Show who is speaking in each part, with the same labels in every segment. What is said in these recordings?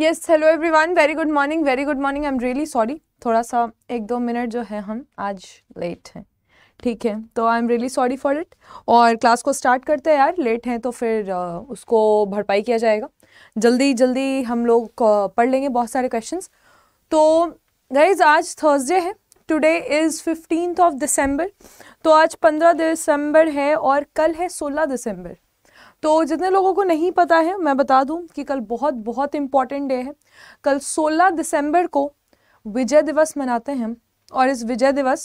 Speaker 1: Yes hello everyone very good morning very good morning I am really sorry थोड़ा सा एक दो minute जो है हम आज लेट हैं ठीक है तो I am really sorry for it और क्लास को स्टार्ट करते हैं यार लेट हैं तो फिर uh, उसको भरपाई किया जाएगा जल्दी जल्दी हम लोग uh, पढ़ लेंगे बहुत सारे क्वेश्चन तो गाइज आज थर्सडे है today is fifteen of December तो आज पंद्रह दिसंबर है और कल है सोलह दिसंबर तो जितने लोगों को नहीं पता है मैं बता दूं कि कल बहुत बहुत इम्पॉर्टेंट डे है कल 16 दिसंबर को विजय दिवस मनाते हैं और इस विजय दिवस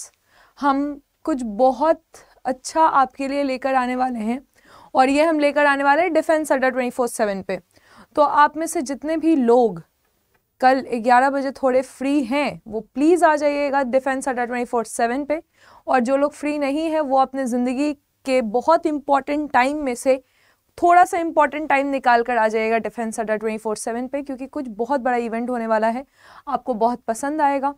Speaker 1: हम कुछ बहुत अच्छा आपके लिए लेकर आने वाले हैं और ये हम लेकर आने वाले हैं डिफेंस अड्डा ट्वेंटी फोर सेवन पे तो आप में से जितने भी लोग कल 11 बजे थोड़े फ्री हैं वो प्लीज़ आ जाइएगा डिफेंस अड्डा ट्वेंटी फोर सेवन पे और जो लोग फ्री नहीं हैं वो अपने ज़िंदगी के बहुत इम्पॉर्टेंट टाइम में से थोड़ा सा इंपॉर्टेंट टाइम निकाल कर आ जाएगा डिफेंस अड्डा ट्वेंटी फोर सेवन पर क्योंकि कुछ बहुत बड़ा इवेंट होने वाला है आपको बहुत पसंद आएगा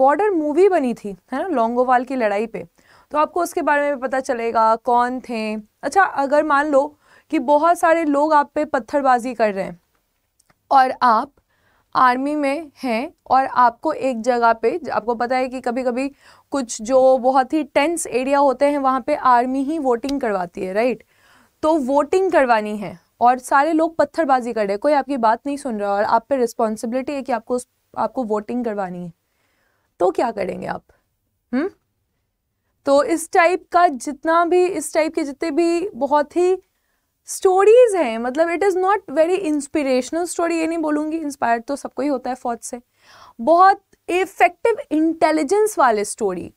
Speaker 1: बॉर्डर मूवी बनी थी है ना लोंगोवाल की लड़ाई पे तो आपको उसके बारे में पता चलेगा कौन थे अच्छा अगर मान लो कि बहुत सारे लोग आप पे पत्थरबाजी कर रहे हैं और आप आर्मी में हैं और आपको एक जगह पे आपको पता है कि कभी कभी कुछ जो बहुत ही टेंस एरिया होते हैं वहाँ पे आर्मी ही वोटिंग करवाती है राइट तो वोटिंग करवानी है और सारे लोग पत्थरबाजी कर रहे कोई आपकी बात नहीं सुन रहा और आप पे रिस्पॉन्सिबिलिटी है कि आपको आपको वोटिंग करवानी है तो क्या करेंगे आप हम्म तो इस टाइप का जितना भी इस टाइप के जितने भी बहुत ही स्टोरीज हैं मतलब it is not very inspirational story ये नहीं बोलूँगी इंस्पायर तो सबको ही होता है फौज से बहुत इफेक्टिव इंटेलिजेंस वाले स्टोरी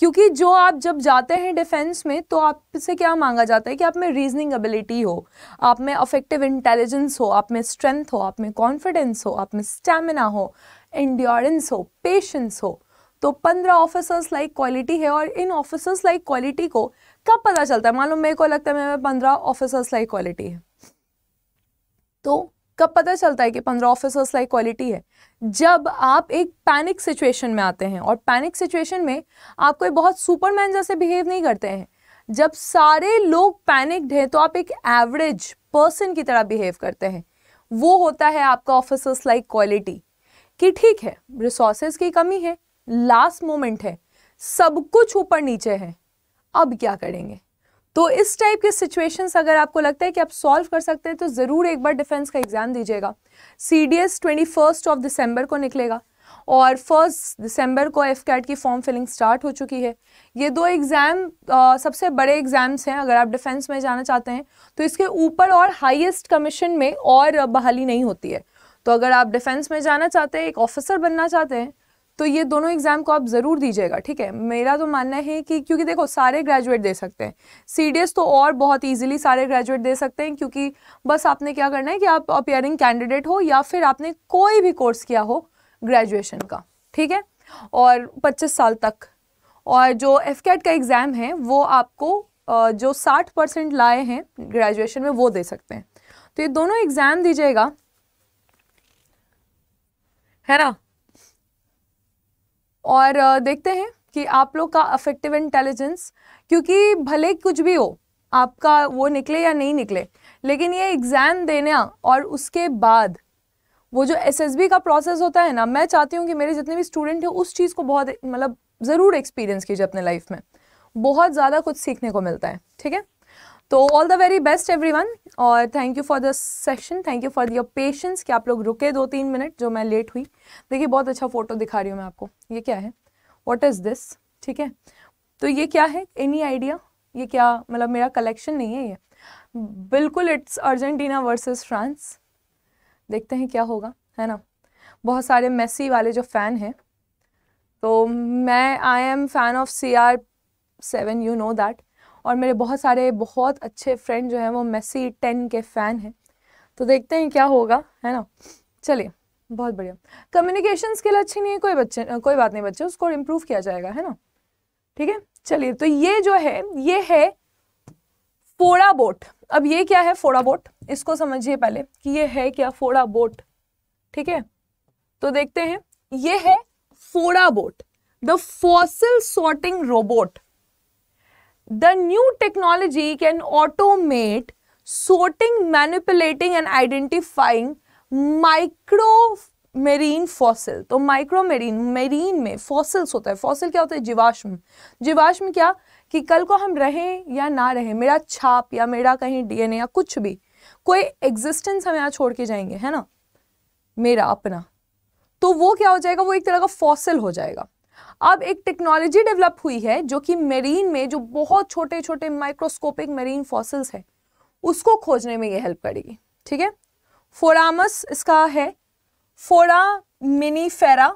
Speaker 1: क्योंकि जो आप जब जाते हैं डिफेंस में तो आपसे क्या मांगा जाता है कि आप में रीजनिंग एबिलिटी हो आप में अफेक्टिव इंटेलिजेंस हो आप में स्ट्रेंथ हो आप में कॉन्फिडेंस हो आप में स्टेमिना हो इंड्योरेंस हो पेशेंस हो तो पंद्रह ऑफिसर्स लाइक क्वालिटी है और इन ऑफिसर्स लाइक क्वालिटी को कब पता चलता है मालूम मेरे को लगता है मेरे पंद्रह ऑफिसर्स लाइक क्वालिटी है तो कब पता चलता है कि पंद्रह ऑफिसर्स लाइक क्वालिटी है जब आप एक पैनिक सिचुएशन में आते हैं और पैनिक सिचुएशन में आप कोई बहुत सुपरमैन जैसे बिहेव नहीं करते हैं जब सारे लोग पैनिक्ड हैं तो आप एक एवरेज पर्सन की तरह बिहेव करते हैं वो होता है आपका ऑफिसर्स लाइक क्वालिटी कि ठीक है रिसोर्सेज की कमी है लास्ट मोमेंट है सब कुछ ऊपर नीचे है अब क्या करेंगे तो इस टाइप के सिचुएशंस अगर आपको लगता है कि आप सॉल्व कर सकते हैं तो ज़रूर एक बार डिफेंस का एग्ज़ाम दीजिएगा C D S twenty first of December को निकलेगा और फर्स्ट दिसंबर को एफ कैट की फॉर्म फिलिंग स्टार्ट हो चुकी है ये दो एग्ज़ाम सबसे बड़े एग्ज़ाम्स हैं अगर आप डिफेंस में जाना चाहते हैं तो इसके ऊपर और हाईएस्ट कमीशन में और बहाली नहीं होती है तो अगर आप डिफेंस में जाना चाहते हैं एक ऑफिसर बनना चाहते हैं तो ये दोनों एग्ज़ाम को आप ज़रूर दीजिएगा ठीक है मेरा तो मानना है कि क्योंकि देखो सारे ग्रेजुएट दे सकते हैं सी तो और बहुत ईजिली सारे ग्रेजुएट दे सकते हैं क्योंकि बस आपने क्या करना है कि आप अपेयरिंग कैंडिडेट हो या फिर आपने कोई भी कोर्स किया हो ग्रेजुएशन का ठीक है और पच्चीस साल तक और जो एफ का एग्ज़ाम है वो आपको जो साठ परसेंट लाए हैं ग्रेजुएशन में वो दे सकते हैं तो ये दोनों एग्ज़ाम दीजिएगा है ना और देखते हैं कि आप लोग का अफेक्टिव इंटेलिजेंस क्योंकि भले कुछ भी हो आपका वो निकले या नहीं निकले लेकिन ये एग्ज़ाम देना और उसके बाद वो जो एसएसबी का प्रोसेस होता है ना मैं चाहती हूँ कि मेरे जितने भी स्टूडेंट हैं उस चीज़ को बहुत मतलब ज़रूर एक्सपीरियंस कीजिए अपने लाइफ में बहुत ज़्यादा कुछ सीखने को मिलता है ठीक है तो all the very best one और thank you for the session thank you for your patience कि आप लोग रुके दो तीन मिनट जो मैं लेट हुई देखिए बहुत अच्छा फोटो दिखा रही हूँ मैं आपको ये क्या है वॉट इज़ दिस ठीक है तो ये क्या है एनी आइडिया ये क्या मतलब मेरा कलेक्शन नहीं है ये बिल्कुल इट्स अर्जेंटीना वर्सेस फ्रांस देखते हैं क्या होगा है ना बहुत सारे मेसी वाले जो फ़ैन हैं तो मैं I am fan of C R seven you know that और मेरे बहुत सारे बहुत अच्छे फ्रेंड जो हैं वो मेसी टेन के फ़ैन हैं तो देखते हैं क्या होगा है ना चलिए बहुत बढ़िया कम्युनिकेशन स्किल अच्छी नहीं है कोई बच्चे कोई बात नहीं बच्चे उसको इम्प्रूव किया जाएगा है ना ठीक है चलिए तो ये जो है ये है फोड़ा बोट अब ये क्या है फोड़ा बोट इसको समझिए पहले कि ये है क्या फोड़ा बोट ठीक है तो देखते हैं ये है Forabot the fossil sorting robot the new technology can automate sorting manipulating and identifying micro marine fossil तो माइक्रो मेरीन मेरीन में फॉसिल्स होता है फॉसिल क्या होता है जीवाश्म जीवाश्म क्या कि कल को हम रहें या ना रहें मेरा छाप या मेरा कहीं डीएनए या कुछ भी कोई एग्जिस्टेंस हम यहाँ छोड़ के जाएंगे है ना मेरा अपना तो वो क्या हो जाएगा वो एक तरह का फॉसिल हो जाएगा अब एक टेक्नोलॉजी डेवलप हुई है जो कि मेरीन में जो बहुत छोटे छोटे माइक्रोस्कोपिक मेरीन फॉसिल्स है उसको खोजने में ये हेल्प करेगी ठीक है फोरामस इसका है foraminifera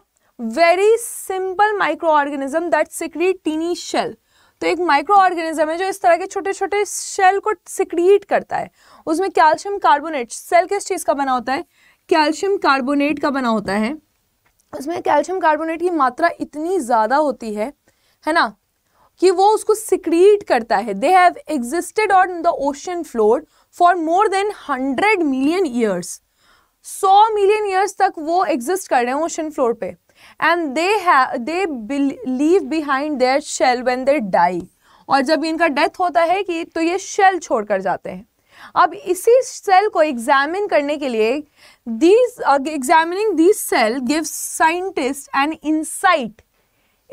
Speaker 1: very simple micro organism that secrete tiny shell तो एक माइक्रो ऑर्गेनिज्म है जो इस तरह के छोटे छोटे शेल को सिक्रीट करता है उसमें कैल्शियम कार्बोनेट सेल किस चीज़ का बना होता है कैल्शियम कार्बोनेट का बना होता है उसमें कैल्शियम कार्बोनेट की मात्रा इतनी ज़्यादा होती है है ना कि वो उसको सिक्रीट करता है they have existed on the ocean floor for more than hundred million years सौ मिलियन ईयर्स तक वो एग्जिस्ट कर रहे हैं ओशन फ्लोर पे and they they leave behind their shell when they die और जब इनका डेथ होता है कि तो ये शेल छोड़ कर जाते हैं अब इसी सेल को एग्जामिन करने के लिए these examining these cell give scientist an insight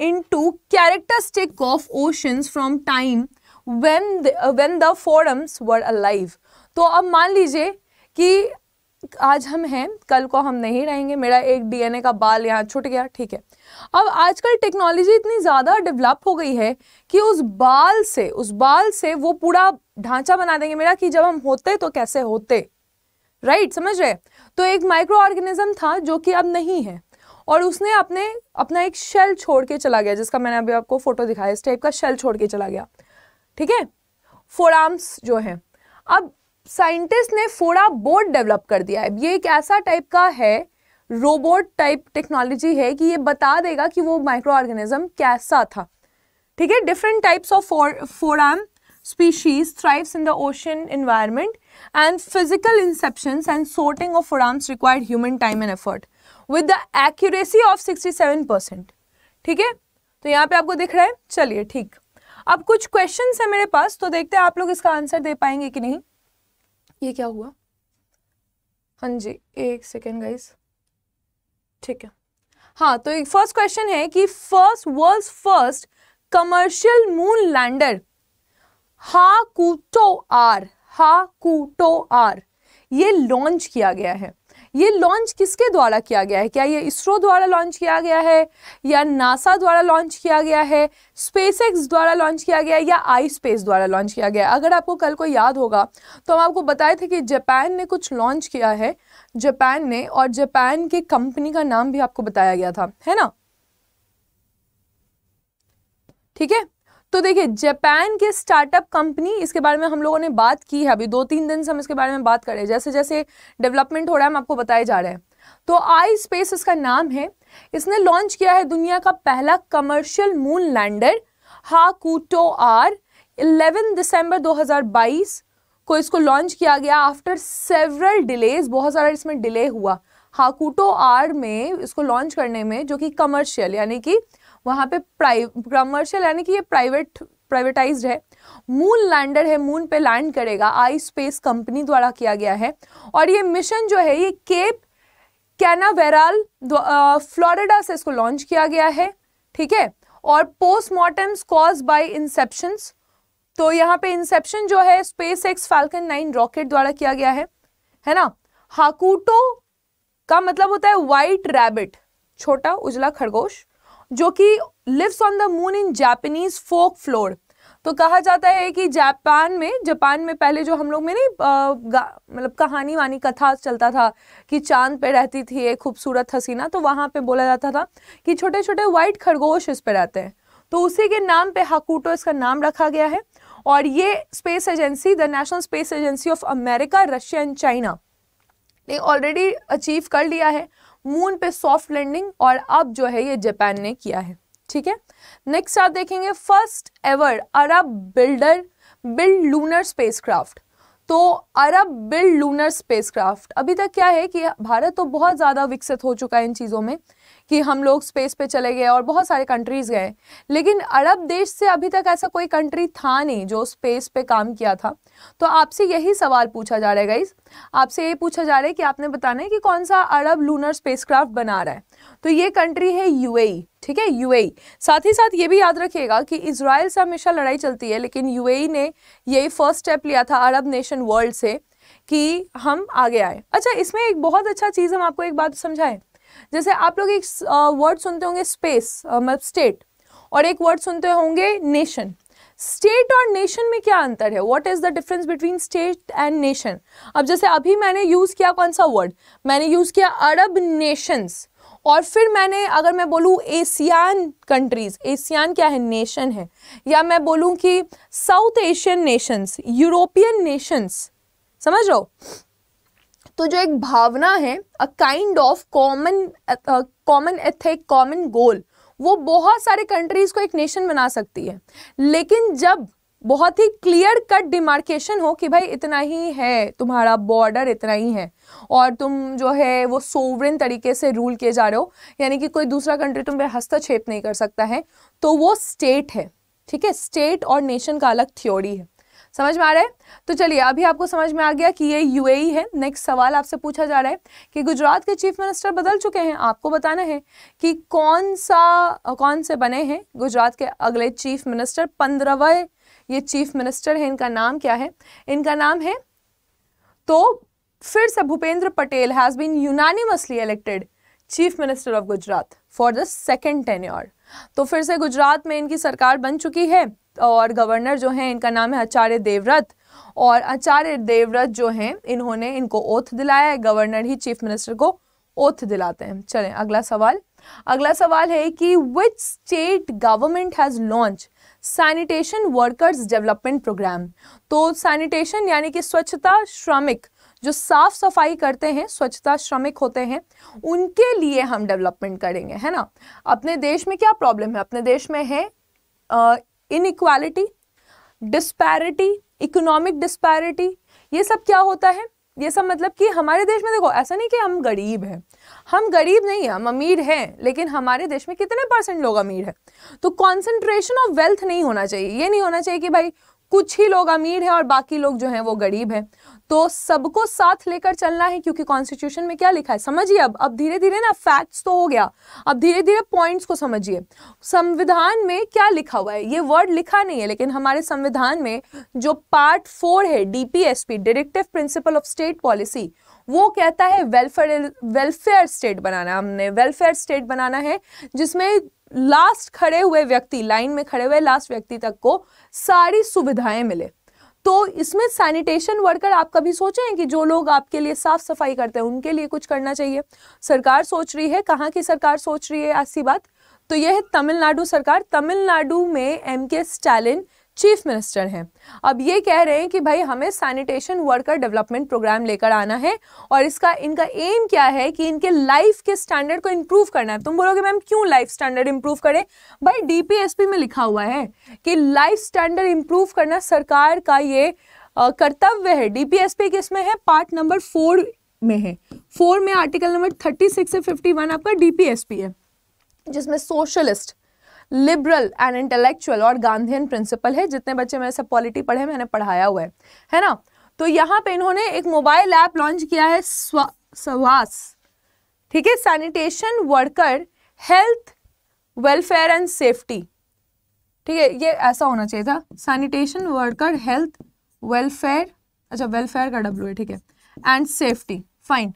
Speaker 1: in to characteristic of ocean from time when when the forams were a life तो अब मान लीजिए कि आज हम हैं कल को हम नहीं रहेंगे मेरा एक डीएनए का बाल यहाँ छूट गया ठीक है अब आजकल टेक्नोलॉजी इतनी ज़्यादा डेवलप हो गई है कि उस बाल से उस बाल से वो पूरा ढांचा बना देंगे मेरा कि जब हम होते तो कैसे होते राइट right, समझ रहे तो एक माइक्रो ऑर्गेनिज्म था जो कि अब नहीं है और उसने अपने अपना एक शेल छोड़ के चला गया जिसका मैंने अभी आपको फोटो दिखाया इस टाइप का शेल छोड़ के चला गया ठीक है फोराम्स जो है अब साइंटिस्ट ने फोड़ा बोट डेवलप कर दिया है ये एक ऐसा टाइप का है रोबोट टाइप टेक्नोलॉजी है कि ये बता देगा कि वो माइक्रो ऑर्गेनिज्म कैसा था ठीक है different types of foram species thrives in the ocean environment and physical inception and sorting of forams required human time and effort with the accuracy of sixty ठीक है तो यहाँ पे आपको दिख रहा है चलिए ठीक अब कुछ क्वेश्चन है मेरे पास तो देखते हैं आप लोग इसका आंसर दे पाएंगे कि नहीं ये क्या हुआ हाँ जी एक सेकेंड गाइस ठीक है हाँ तो एक फर्स्ट क्वेश्चन है कि first world first commercial moon lander Hakuto R Hakuto R ये लॉन्च किया गया है ये लॉन्च किसके द्वारा किया गया है क्या ये इसरो द्वारा लॉन्च किया गया है या नासा द्वारा लॉन्च किया गया है स्पेस एक्स द्वारा लॉन्च किया गया या आई स्पेस द्वारा लॉन्च किया गया अगर आपको कल को याद होगा तो हम आपको बताए थे कि जापान ने कुछ लॉन्च किया है जापान ने और जापान की कंपनी का नाम भी आपको बताया गया था है ना ठीक है तो देखिए जापान के स्टार्टअप कंपनी इसके बारे में हम लोगों ने बात की है अभी दो तीन दिन से हम इसके बारे में बात कर रहे हैं जैसे जैसे डेवलपमेंट हो रहा है हम आपको बताए जा रहे हैं तो आई स्पेस इसका नाम है इसने लॉन्च किया है दुनिया का पहला commercial moon lander Hakuto R 11 दिसंबर 2022 को इसको लॉन्च किया गया आफ्टर सेवरल डिलेज बहुत सारा इसमें डिले हुआ हाकूटो आर में इसको लॉन्च करने में जो कि कमर्शियल यानी कि वहाँ पे कमर्शियल यानी कि ये प्राइवेट प्राइवेटाइज है मून लैंडर है मून पे लैंड करेगा आई स्पेस कंपनी द्वारा किया गया है और ये मिशन जो है ये केप कैनावेराल फ्लोरिडा से इसको लॉन्च किया गया है ठीक है और पोस्टमार्टम्स कॉज बाय इंसेप्शन तो यहाँ पे इंसेप्शन जो है SpaceX Falcon nine rocket द्वारा किया गया है है ना हाकूटो का मतलब होता है वाइट रैबिट छोटा उजला खरगोश जो कि lives on the moon in Japanese folk floor तो कहा जाता है कि जापान में जापान में पहले जो हम लोग में नहीं मतलब कहानी वानी कथा चलता था कि चांद पे रहती थी एक खूबसूरत हसीना तो वहाँ पे बोला जाता था कि छोटे छोटे वाइट खरगोश इस पे रहते हैं तो उसी के नाम पे हाकूटो इसका नाम रखा गया है और ये space agency the national space agency of America Russia and China ने ऑलरेडी अचीव कर लिया है मून पे सॉफ्ट लैंडिंग और अब जो है ये जापान ने किया है ठीक है नेक्स्ट आप देखेंगे first ever Arab builder build lunar spacecraft तो अरब बिल्ड लूनर स्पेसक्राफ्ट अभी तक क्या है कि भारत तो बहुत ज़्यादा विकसित हो चुका है इन चीज़ों में कि हम लोग स्पेस पे चले गए और बहुत सारे कंट्रीज़ गए लेकिन अरब देश से अभी तक ऐसा कोई कंट्री था नहीं जो स्पेस पे काम किया था तो आपसे यही सवाल पूछा जा रहा है गाइज आपसे ये पूछा जा रहा है कि आपने बताना है कि कौन सा अरब लूनर स्पेसक्राफ्ट बना रहा है तो ये कंट्री है यू e, ठीक है यू e। साथ ही साथ ये भी याद रखिएगा कि इसराइल से हमेशा लड़ाई चलती है लेकिन यू e ने यही फर्स्ट स्टेप लिया था अरब नेशन वर्ल्ड से कि हम आगे आए अच्छा इसमें एक बहुत अच्छा चीज़ हम आपको एक बात समझाएं जैसे आप लोग एक वर्ड सुनते होंगे स्पेस मतलब स्टेट और एक वर्ड सुनते होंगे नेशन स्टेट और नेशन में क्या अंतर है what is the difference between state and nation अब जैसे अभी मैंने यूज़ किया कौन सा वर्ड मैंने यूज़ किया अरब नेशंस और फिर मैंने अगर मैं बोलूँ एशियान कंट्रीज़ एशियान क्या है नेशन है या मैं बोलूँ कि South Asian nations European nations समझ रहे तो जो एक भावना है a kind of common common ethic common goal वो बहुत सारे कंट्रीज़ को एक नेशन बना सकती है लेकिन जब बहुत ही क्लियर कट डिमार्केशन हो कि भाई इतना ही है तुम्हारा बॉर्डर इतना ही है और तुम जो है वो सोवरेन तरीके से रूल किए जा रहे हो यानी कि कोई दूसरा कंट्री तुम पे हस्तक्षेप नहीं कर सकता है तो वो स्टेट है ठीक है स्टेट और नेशन का अलग थ्योरी है समझ में आ रहा है तो चलिए अभी आपको समझ में आ गया कि ये यूएई e है नेक्स्ट सवाल आपसे पूछा जा रहा है कि गुजरात के चीफ मिनिस्टर बदल चुके हैं आपको बताना है कि कौन सा कौन से बने हैं गुजरात के अगले चीफ मिनिस्टर पंद्रहवें ये चीफ मिनिस्टर है इनका नाम क्या है इनका नाम है तो फिर से Bhupendra Patel has been unanimously elected chief minister of Gujarat for the second tenure तो फिर से गुजरात में इनकी सरकार बन चुकी है और गवर्नर जो हैं इनका नाम है आचार्य देवव्रत और आचार्य देवव्रत जो हैं इन्होंने इनको ओथ दिलाया है गवर्नर ही चीफ मिनिस्टर को ओथ दिलाते हैं चलें अगला सवाल अगला सवाल है कि which state government has launch sanitation workers development programme तो सैनिटेशन यानी कि स्वच्छता श्रमिक जो साफ सफाई करते हैं स्वच्छता श्रमिक होते हैं उनके लिए हम डेवलपमेंट करेंगे है ना अपने देश में क्या प्रॉब्लम है अपने देश में है इनक्वालिटी डिस्पैरिटी इकोनॉमिक डिस्पैरिटी ये सब क्या होता है ये सब मतलब कि हमारे देश में देखो ऐसा नहीं कि हम गरीब हैं हम गरीब नहीं हैं हम अमीर हैं लेकिन हमारे देश में कितने परसेंट लोग अमीर हैं तो कॉन्सेंट्रेशन ऑफ वेल्थ नहीं होना चाहिए ये नहीं होना चाहिए कि भाई कुछ ही लोग अमीर हैं और बाकी लोग जो हैं वो गरीब हैं तो सबको साथ लेकर चलना है क्योंकि कॉन्स्टिट्यूशन में क्या लिखा है समझिए अब अब धीरे धीरे ना फैक्ट्स तो हो गया अब धीरे धीरे पॉइंट्स को समझिए संविधान में क्या लिखा हुआ है ये वर्ड लिखा नहीं है लेकिन हमारे संविधान में जो पार्ट फोर है DPSP directive principle of state policy वो कहता है वेलफेयर वेलफेयर स्टेट बनाना हमने वेलफेयर स्टेट बनाना है जिसमें लास्ट खड़े हुए व्यक्ति लाइन में खड़े हुए लास्ट व्यक्ति तक को सारी सुविधाएं मिले तो इसमें सैनिटेशन वर्कर आप कभी हैं कि जो लोग आपके लिए साफ सफाई करते हैं उनके लिए कुछ करना चाहिए सरकार सोच रही है कहाँ की सरकार सोच रही है ऐसी बात तो यह है तमिलनाडु सरकार तमिलनाडु में एम के स्टैलिन चीफ मिनिस्टर हैं अब ये कह रहे हैं कि भाई हमें सैनिटेशन वर्कर डेवलपमेंट प्रोग्राम लेकर आना है और इसका इनका एम क्या है कि इनके लाइफ के स्टैंडर्ड को इम्प्रूव करना है तुम बोलोगे मैम क्यों लाइफ स्टैंडर्ड इम्प्रूव करें भाई डीपीएसपी में लिखा हुआ है कि लाइफ स्टैंडर्ड इम्प्रूव करना सरकार का ये कर्तव्य है डी डीपीएसपी किसमें है पार्ट नंबर फोर में है फोर में आर्टिकल नंबर थर्टी सिक्स से फिफ्टी वन आपका डीपीएसपी है जिसमें सोशलिस्ट लिबरल एंड इंटेलेक्चुअल और गांधीन प्रिंसिपल है जितने बच्चे मेरे से पॉलिटी पढ़े मैंने पढ़ाया हुआ है है ना तो यहाँ पे इन्होंने एक मोबाइल ऐप लॉन्च किया है स्वास ठीक है sanitation worker health welfare and safety ठीक है ये ऐसा होना चाहिए था सैनिटेशन वर्कर हेल्थ वेलफेयर अच्छा वेलफेयर का डब्ल्यू है ठीक है एंड सेफ्टी फाइन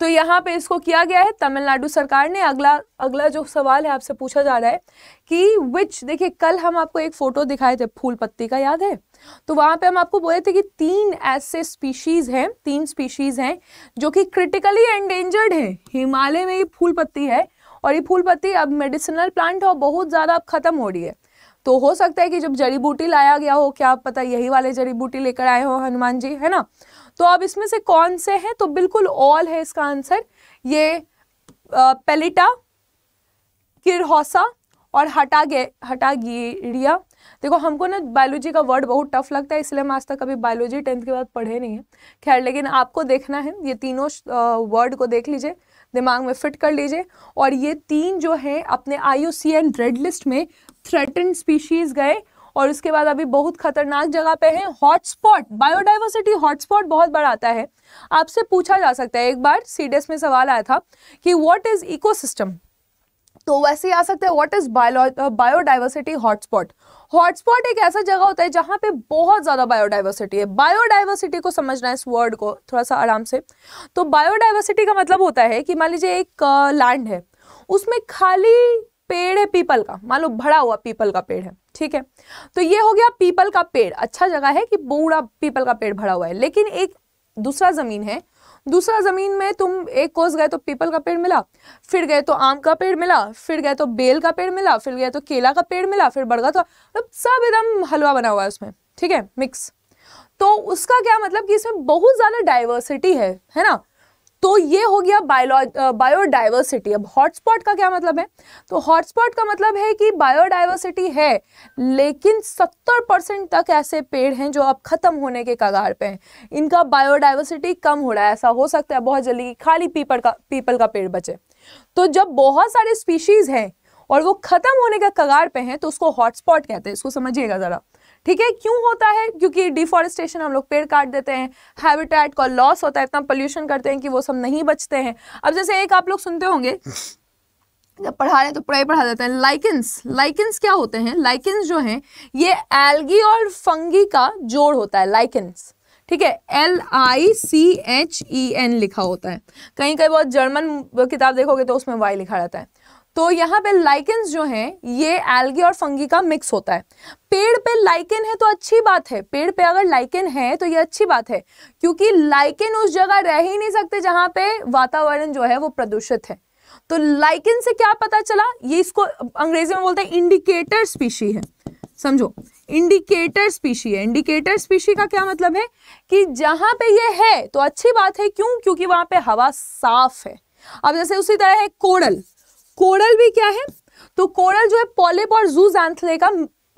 Speaker 1: तो यहाँ पे इसको किया गया है तमिलनाडु सरकार ने अगला अगला जो सवाल है आपसे पूछा जा रहा है कि विच देखिए कल हम आपको एक फ़ोटो दिखाए थे फूल पत्ती का याद है तो वहाँ पे हम आपको बोले थे कि तीन ऐसे स्पीशीज़ हैं तीन स्पीशीज़ हैं जो कि क्रिटिकली एंडेंजर्ड है हिमालय में ये फूल पत्ती है और ये फूल पत्ती अब मेडिसिनल प्लांट है और बहुत ज़्यादा अब ख़त्म हो रही है तो हो सकता है कि जब जड़ी बूटी लाया गया हो क्या आप पता यही वाले जड़ी बूटी लेकर आए हो हनुमान जी है ना तो अब इसमें से कौन से हैं तो बिल्कुल ऑल है इसका आंसर ये पेलिटा किरहौसा और हटा गे हटा गिरिया देखो हमको ना बायोलॉजी का वर्ड बहुत टफ लगता है इसलिए हम आज तक कभी बायोलॉजी टेंथ के बाद पढ़े नहीं है खैर लेकिन आपको देखना है ये तीनों वर्ड को देख लीजिए दिमाग में फिट कर लीजिए और ये तीन जो हैं अपने आई यू रेड लिस्ट में थ्रेटन स्पीशीज़ गए और उसके बाद अभी बहुत खतरनाक जगह पे है हॉटस्पॉट बायोडाइवर्सिटी हॉटस्पॉट बहुत बड़ा आता है आपसे पूछा जा सकता है एक बार सीडेस में सवाल आया था कि वॉट इज इको तो वैसे ही आ सकता है what is biodiversity hotspot hotspot एक ऐसा जगह होता है जहाँ पे बहुत ज़्यादा बायोडाइवर्सिटी है बायोडाइवर्सिटी को समझना है इस वर्ड को थोड़ा सा आराम से तो बायोडाइवर्सिटी का मतलब होता है कि मान लीजिए एक लैंड uh, है उसमें खाली पेड़ है पीपल का मान लो भरा हुआ पीपल का पेड़ है ठीक है तो ये हो गया पीपल का पेड़ अच्छा जगह है कि बूढ़ा पीपल का पेड़ भरा हुआ है लेकिन एक दूसरा जमीन है दूसरा जमीन में तुम एक कोस गए तो पीपल का पेड़ मिला फिर गए तो आम का पेड़ मिला फिर गए तो बेल का पेड़ मिला फिर गए तो केला का पेड़ मिला फिर बड़गा तो मतलब सब एकदम हलवा बना हुआ है उसमें ठीक है मिक्स तो उसका क्या मतलब कि इसमें बहुत ज़्यादा डाइवर्सिटी है है ना तो ये हो गया बायोडाइवर्सिटी अब हॉटस्पॉट का क्या मतलब है तो हॉटस्पॉट का मतलब है कि बायोडाइवर्सिटी है लेकिन 70 परसेंट तक ऐसे पेड़ हैं जो अब ख़त्म होने के कगार पे हैं इनका बायोडाइवर्सिटी कम हो रहा है ऐसा हो सकता है बहुत जल्दी खाली पीपल का पीपल का पेड़ बचे तो जब बहुत सारे स्पीशीज़ हैं और वो ख़त्म होने के कगार पे हैं तो उसको हॉटस्पॉट कहते हैं इसको समझिएगा ज़रा ठीक है क्यों होता है क्योंकि डिफॉरेस्टेशन हम लोग पेड़ काट देते हैं हैबिटेट का लॉस होता है इतना पोल्यूशन करते हैं कि वो सब नहीं बचते हैं अब जैसे एक आप लोग सुनते होंगे जब पढ़ा रहे हैं तो पढ़ाई पढ़ा देते हैं लाइकेंस लाइकेंस क्या होते हैं लाइकेंस जो हैं ये एल्गी और फंगी का जोड़ होता है लाइकेंस ठीक है L I C H E N लिखा होता है कहीं कहीं बहुत जर्मन किताब देखोगे तो उसमें वाई लिखा रहता है तो यहाँ पे लाइकेंस जो हैं ये एल्गी और फंगी का मिक्स होता है पेड़ पे लाइकेन है तो अच्छी बात है पेड़ पे अगर लाइकेन है तो ये अच्छी बात है क्योंकि लाइकेन उस जगह रह ही नहीं सकते जहां पे वातावरण जो है वो प्रदूषित है तो लाइकेन से क्या पता चला ये इसको अंग्रेजी में बोलते हैं इंडिकेटर स्पीशी है समझो इंडिकेटर स्पीशी है इंडिकेटर स्पीशी का क्या मतलब है कि जहां पे ये है तो अच्छी बात है क्यों क्योंकि वहां पे हवा साफ है अब जैसे उसी तरह है कोरल कोरल भी क्या है तो कोरल जो है पॉलिप और जूज एंथले का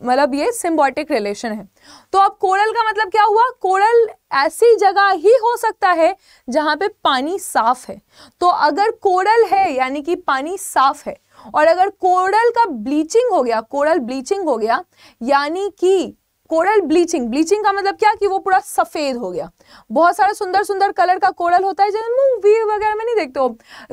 Speaker 1: मतलब ये सिम्बॉटिक रिलेशन है तो अब कोरल का मतलब क्या हुआ कोरल ऐसी जगह ही हो सकता है जहाँ पे पानी साफ है तो अगर कोरल है यानी कि पानी साफ है और अगर कोरल का ब्लीचिंग हो गया कोरल ब्लीचिंग हो गया यानी कि कोरल ब्लीचिंग ब्लीचिंग का मतलब क्या कि वो पूरा सफ़ेद हो गया बहुत सारा सुंदर सुंदर कलर का कोरल होता है जैसे मूवी वगैरह में नहीं देखते हो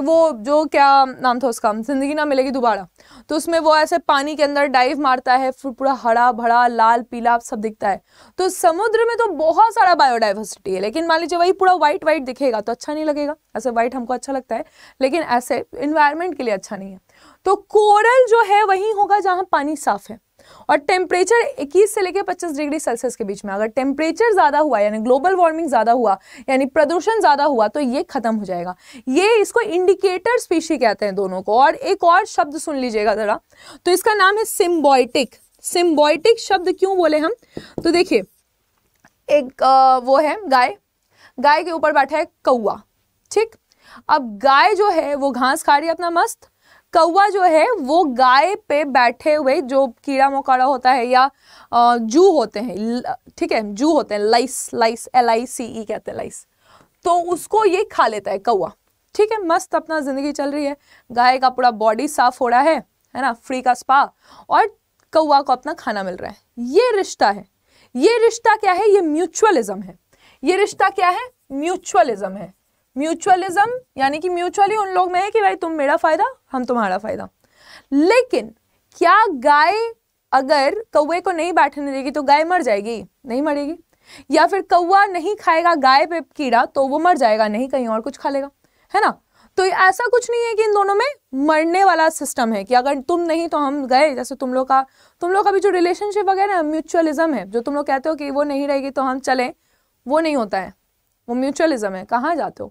Speaker 1: वो जो क्या नाम था उसका ज़िंदगी ना मिलेगी दोबारा तो उसमें वो ऐसे पानी के अंदर डाइव मारता है फिर पूरा हरा भरा लाल पीला सब दिखता है तो समुद्र में तो बहुत सारा बायोडाइवर्सिटी है लेकिन मान लीजिए वही पूरा व्हाइट व्हाइट दिखेगा तो अच्छा नहीं लगेगा ऐसे व्हाइट हमको अच्छा लगता है लेकिन ऐसे इन्वायरमेंट के लिए अच्छा नहीं है तो कोरल जो है वही होगा जहाँ पानी साफ है और टेम्परेचर 21 से लेकर 25 डिग्री सेल्सियस के बीच में अगर टेम्परेचर ज़्यादा हुआ यानी ग्लोबल वार्मिंग ज़्यादा हुआ यानी प्रदूषण ज़्यादा हुआ तो ये खत्म हो जाएगा ये इसको इंडिकेटर स्पीशी कहते हैं दोनों को और एक और शब्द सुन लीजिएगा ज़रा तो इसका नाम है सिम्बॉयटिक सिम्बॉयटिक शब्द क्यों बोले हम तो देखिए एक आ, वो है गाय गाय के ऊपर बैठा है कौआ ठीक अब गाय जो है वो घास खा रही है अपना मस्त कौवा जो है वो गाय पे बैठे हुए जो कीड़ा मकोड़ा होता है या जू होते हैं ठीक है जू होते हैं लाइस लाइस एल आई सी ई कहते हैं लाइस तो उसको ये खा लेता है कौवा ठीक है मस्त अपना ज़िंदगी चल रही है गाय का पूरा बॉडी साफ हो रहा है है ना फ्री का स्पा और कौवा को अपना खाना मिल रहा है ये रिश्ता है ये रिश्ता क्या है ये म्यूचुअलिज्म है ये रिश्ता क्या है म्यूचुअलिज्म है म्यूचुअलिज्म यानी कि म्यूचुअली उन लोग में है कि भाई तुम मेरा फायदा हम तुम्हारा फायदा लेकिन क्या गाय अगर कौए को नहीं बैठने देगी तो गाय मर जाएगी नहीं मरेगी या फिर कौआ नहीं खाएगा गाय पे कीड़ा तो वो मर जाएगा नहीं कहीं और कुछ खा लेगा है ना तो ऐसा कुछ नहीं है कि इन दोनों में मरने वाला सिस्टम है कि अगर तुम नहीं तो हम गए जैसे तुम लोग का तुम लोग का भी जो रिलेशनशिप वगैरह म्यूचुअलिज्म है जो तुम लोग कहते हो कि वो नहीं रहेगी तो हम चलें वो नहीं होता है वो म्यूचुअलिज्म है कहाँ जाते हो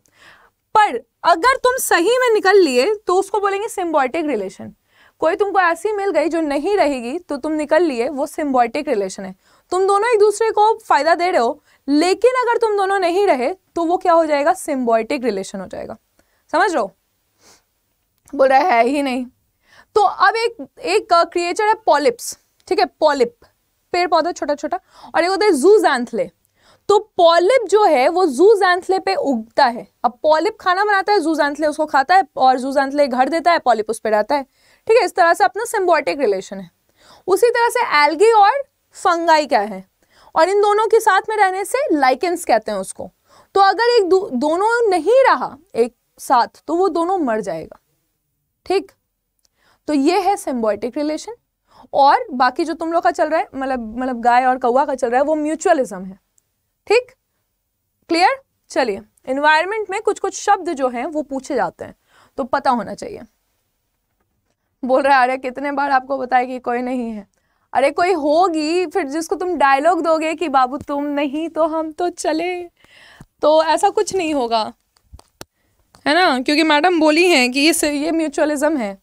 Speaker 1: पर अगर तुम सही में निकल लिए तो उसको बोलेंगे सिम्बॉटिक रिलेशन कोई तुमको ऐसी मिल गई जो नहीं रहेगी तो तुम निकल लिए वो सिम्बॉटिक रिलेशन है तुम दोनों एक दूसरे को फायदा दे रहे हो लेकिन अगर तुम दोनों नहीं रहे तो वो क्या हो जाएगा सिम्बॉयटिक रिलेशन हो जाएगा समझ रहे हो बोल रहा है ही नहीं तो अब एक एक क्रिएचर uh, है पॉलिप्स ठीक है पॉलिप पेड़ पौधा छोटा छोटा और एक होता है जू जैंथले तो पॉलिप जो है वो जू जैंथले पे उगता है अब पॉलिप खाना बनाता है जू जैंथले उसको खाता है और जू जैंथले घर देता है पॉलिप उस पर रहता है ठीक है इस तरह से अपना सिम्बॉटिक रिलेशन है उसी तरह से एल्गी और फंगाई क्या है और इन दोनों के साथ में रहने से लाइकेंस कहते हैं उसको तो अगर एक दो, दोनों नहीं रहा एक साथ तो वो दोनों मर जाएगा ठीक तो ये है सिम्बॉटिक रिलेशन और बाकी जो तुम लोग का चल रहा है मतलब मतलब गाय और कौआ का चल रहा है वो म्यूचुअलिज्म है ठीक क्लियर चलिए इन्वायरमेंट में कुछ कुछ शब्द जो हैं वो पूछे जाते हैं तो पता होना चाहिए बोल रहा है अरे कितने बार आपको बताएगी कोई नहीं है अरे कोई होगी फिर जिसको तुम डायलॉग दोगे कि बाबू तुम नहीं तो हम तो चले तो ऐसा कुछ नहीं होगा है ना क्योंकि मैडम बोली हैं कि इस ये म्यूचुअलिज्म है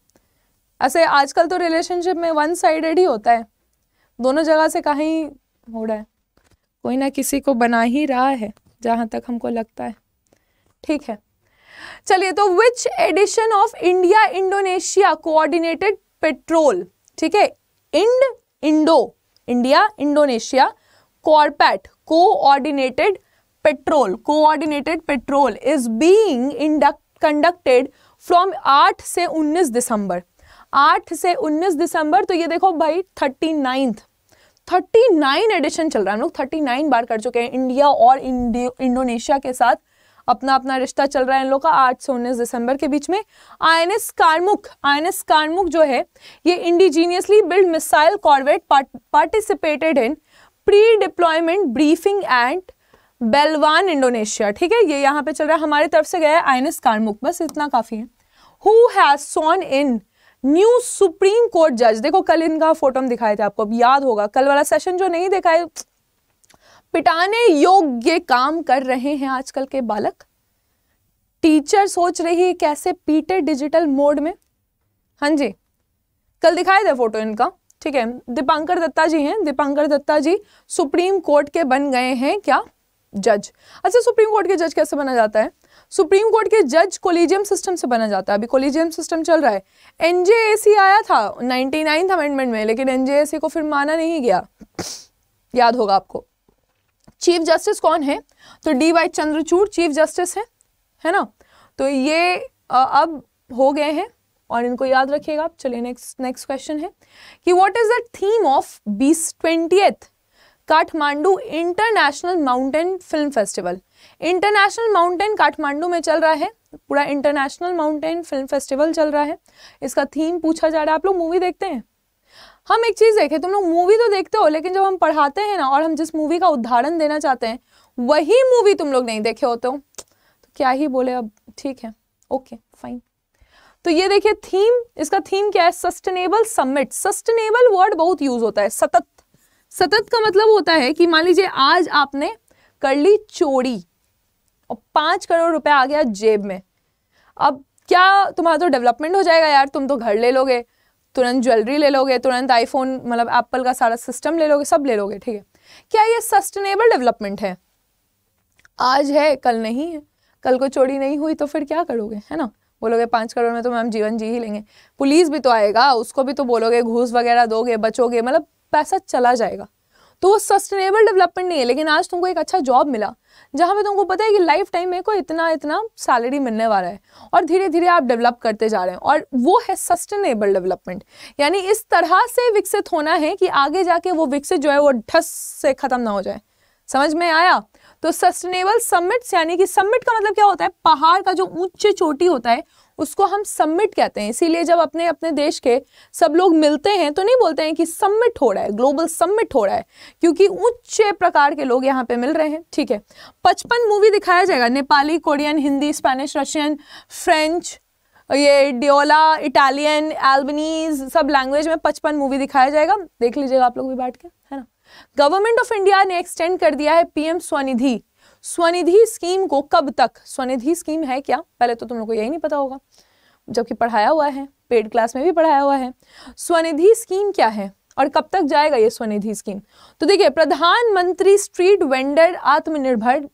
Speaker 1: ऐसे आजकल तो रिलेशनशिप में वन साइडेड ही होता है दोनों जगह से कहीं हो रहा है कोई ना किसी को बना ही रहा है जहाँ तक हमको लगता है ठीक है चलिए तो which edition of India Indonesia coordinated patrol ठीक है Ind Indo India Indonesia CORPAT coordinated patrol coordinated patrol is being conducted from 8 से 19 दिसंबर 8 से 19 दिसंबर तो ये देखो भाई thirty ninth thirty nine edition चल रहा है हम लोग थर्टी नाइन बार कर चुके हैं इंडिया और इंडोनेशिया के साथ अपना अपना रिश्ता चल रहा है इन लोग का आठ से उन्नीस दिसंबर के बीच में I N S Karmukh I N S जो है ये indigenously build missile corvette participated in pre deployment briefing and Belawan Indonesia ठीक है ये यहाँ पे चल रहा है हमारी तरफ से गया है आई एन एस कारमुख बस इतना काफ़ी है who has sworn in new Supreme Court जज देखो कल इनका फोटो हम दिखाए थे आपको अब याद होगा कल वाला सेशन जो नहीं देखा है पिटाने योग्य काम कर रहे हैं आजकल के बालक टीचर सोच रही है कैसे पीटे डिजिटल मोड में हाँ जी कल दिखाए थे फोटो इनका ठीक है दीपांकर दत्ता जी हैं दीपांकर दत्ता जी सुप्रीम कोर्ट के बन गए हैं क्या जज अच्छा सुप्रीम कोर्ट के जज कैसे बना जाता है सुप्रीम कोर्ट के जज कोलिजियम सिस्टम से बना जाता है अभी कोलिजियम सिस्टम चल रहा है एनजेएसी आया था नाइन्टी नाइन्थ अमेंडमेंट में लेकिन एनजेएसी को फिर माना नहीं गया याद होगा आपको चीफ जस्टिस कौन है तो D Y Chandrachud chief justice है है ना तो ये अब हो गए हैं और इनको याद रखिएगा आप चलिए नेक्स्ट नेक्स्ट क्वेश्चन है कि what is the theme of बीस twenty Kathmandu international mountain film festival international mountain Kathmandu में चल रहा है पूरा इंटरनेशनल माउंटेन फिल्म फेस्टिवल चल रहा है इसका थीम पूछा जा रहा है आप लोग मूवी देखते हैं हम एक चीज़ देखें तुम लोग मूवी तो देखते हो लेकिन जब हम पढ़ाते हैं ना और हम जिस मूवी का उदाहरण देना चाहते हैं वही मूवी तुम लोग नहीं देखे होते हो तो क्या ही बोले अब ठीक है ओके फाइन तो ये देखिए थीम इसका थीम क्या है सस्टेनेबल समिट सस्टेनेबल वर्ड बहुत यूज होता है सतत सतत का मतलब होता है कि मान लीजिए आज आपने कर ली चोरी और पाँच करोड़ रुपया आ गया जेब में अब क्या तुम्हारा तो डेवलपमेंट हो जाएगा यार तुम तो घर ले लोगे तुरंत ज्वेलरी ले लोगे तुरंत आईफोन मतलब एप्पल का सारा सिस्टम ले लोगे सब ले लोगे ठीक है क्या ये सस्टेनेबल डेवलपमेंट है आज है कल नहीं है कल को चोरी नहीं हुई तो फिर क्या करोगे है ना बोलोगे पाँच करोड़ में तो मैम जीवन जी ही लेंगे पुलिस भी तो आएगा उसको भी तो बोलोगे घूस वगैरह दोगे बचोगे मतलब पैसा चला जाएगा तो वो सस्टेनेबल डेवलपमेंट नहीं है लेकिन आज तुमको एक अच्छा जॉब मिला जहाँ पे तुमको पता है कि लाइफ टाइम मेरे को इतना इतना सैलरी मिलने वाला है और धीरे धीरे आप डेवलप करते जा रहे हैं और वो है सस्टेनेबल डेवलपमेंट यानी इस तरह से विकसित होना है कि आगे जाके वो विकसित जो है वो ढस से ख़त्म ना हो जाए समझ में आया तो सस्टेनेबल समिट्स यानी कि समिट का मतलब क्या होता है पहाड़ का जो ऊंचे चोटी होता है उसको हम सबमिट कहते हैं इसीलिए जब अपने अपने देश के सब लोग मिलते हैं तो नहीं बोलते हैं कि सबमिट हो रहा है ग्लोबल सबमिट हो रहा है क्योंकि उच्च प्रकार के लोग यहाँ पे मिल रहे हैं ठीक है पचपन मूवी दिखाया जाएगा Nepali Korean Hindi Spanish Russian French ये डियोला इटालियन एल्बनीज सब लैंग्वेज में पचपन मूवी दिखाया जाएगा देख लीजिएगा आप लोग भी बैठ के है ना गवर्नमेंट ऑफ इंडिया ने एक्सटेंड कर दिया है पीएम स्वनिधि स्वनिधि स्कीम को कब तक स्वनिधि स्कीम है क्या पहले तो तुम लोग को यही नहीं पता होगा जबकि पढ़ाया हुआ है पेड क्लास में भी पढ़ाया हुआ है स्वनिधि स्कीम क्या है और कब तक जाएगा ये स्वनिधि स्कीम तो देखिए प्रधानमंत्री स्ट्रीट वेंडर आत्मनिर्भर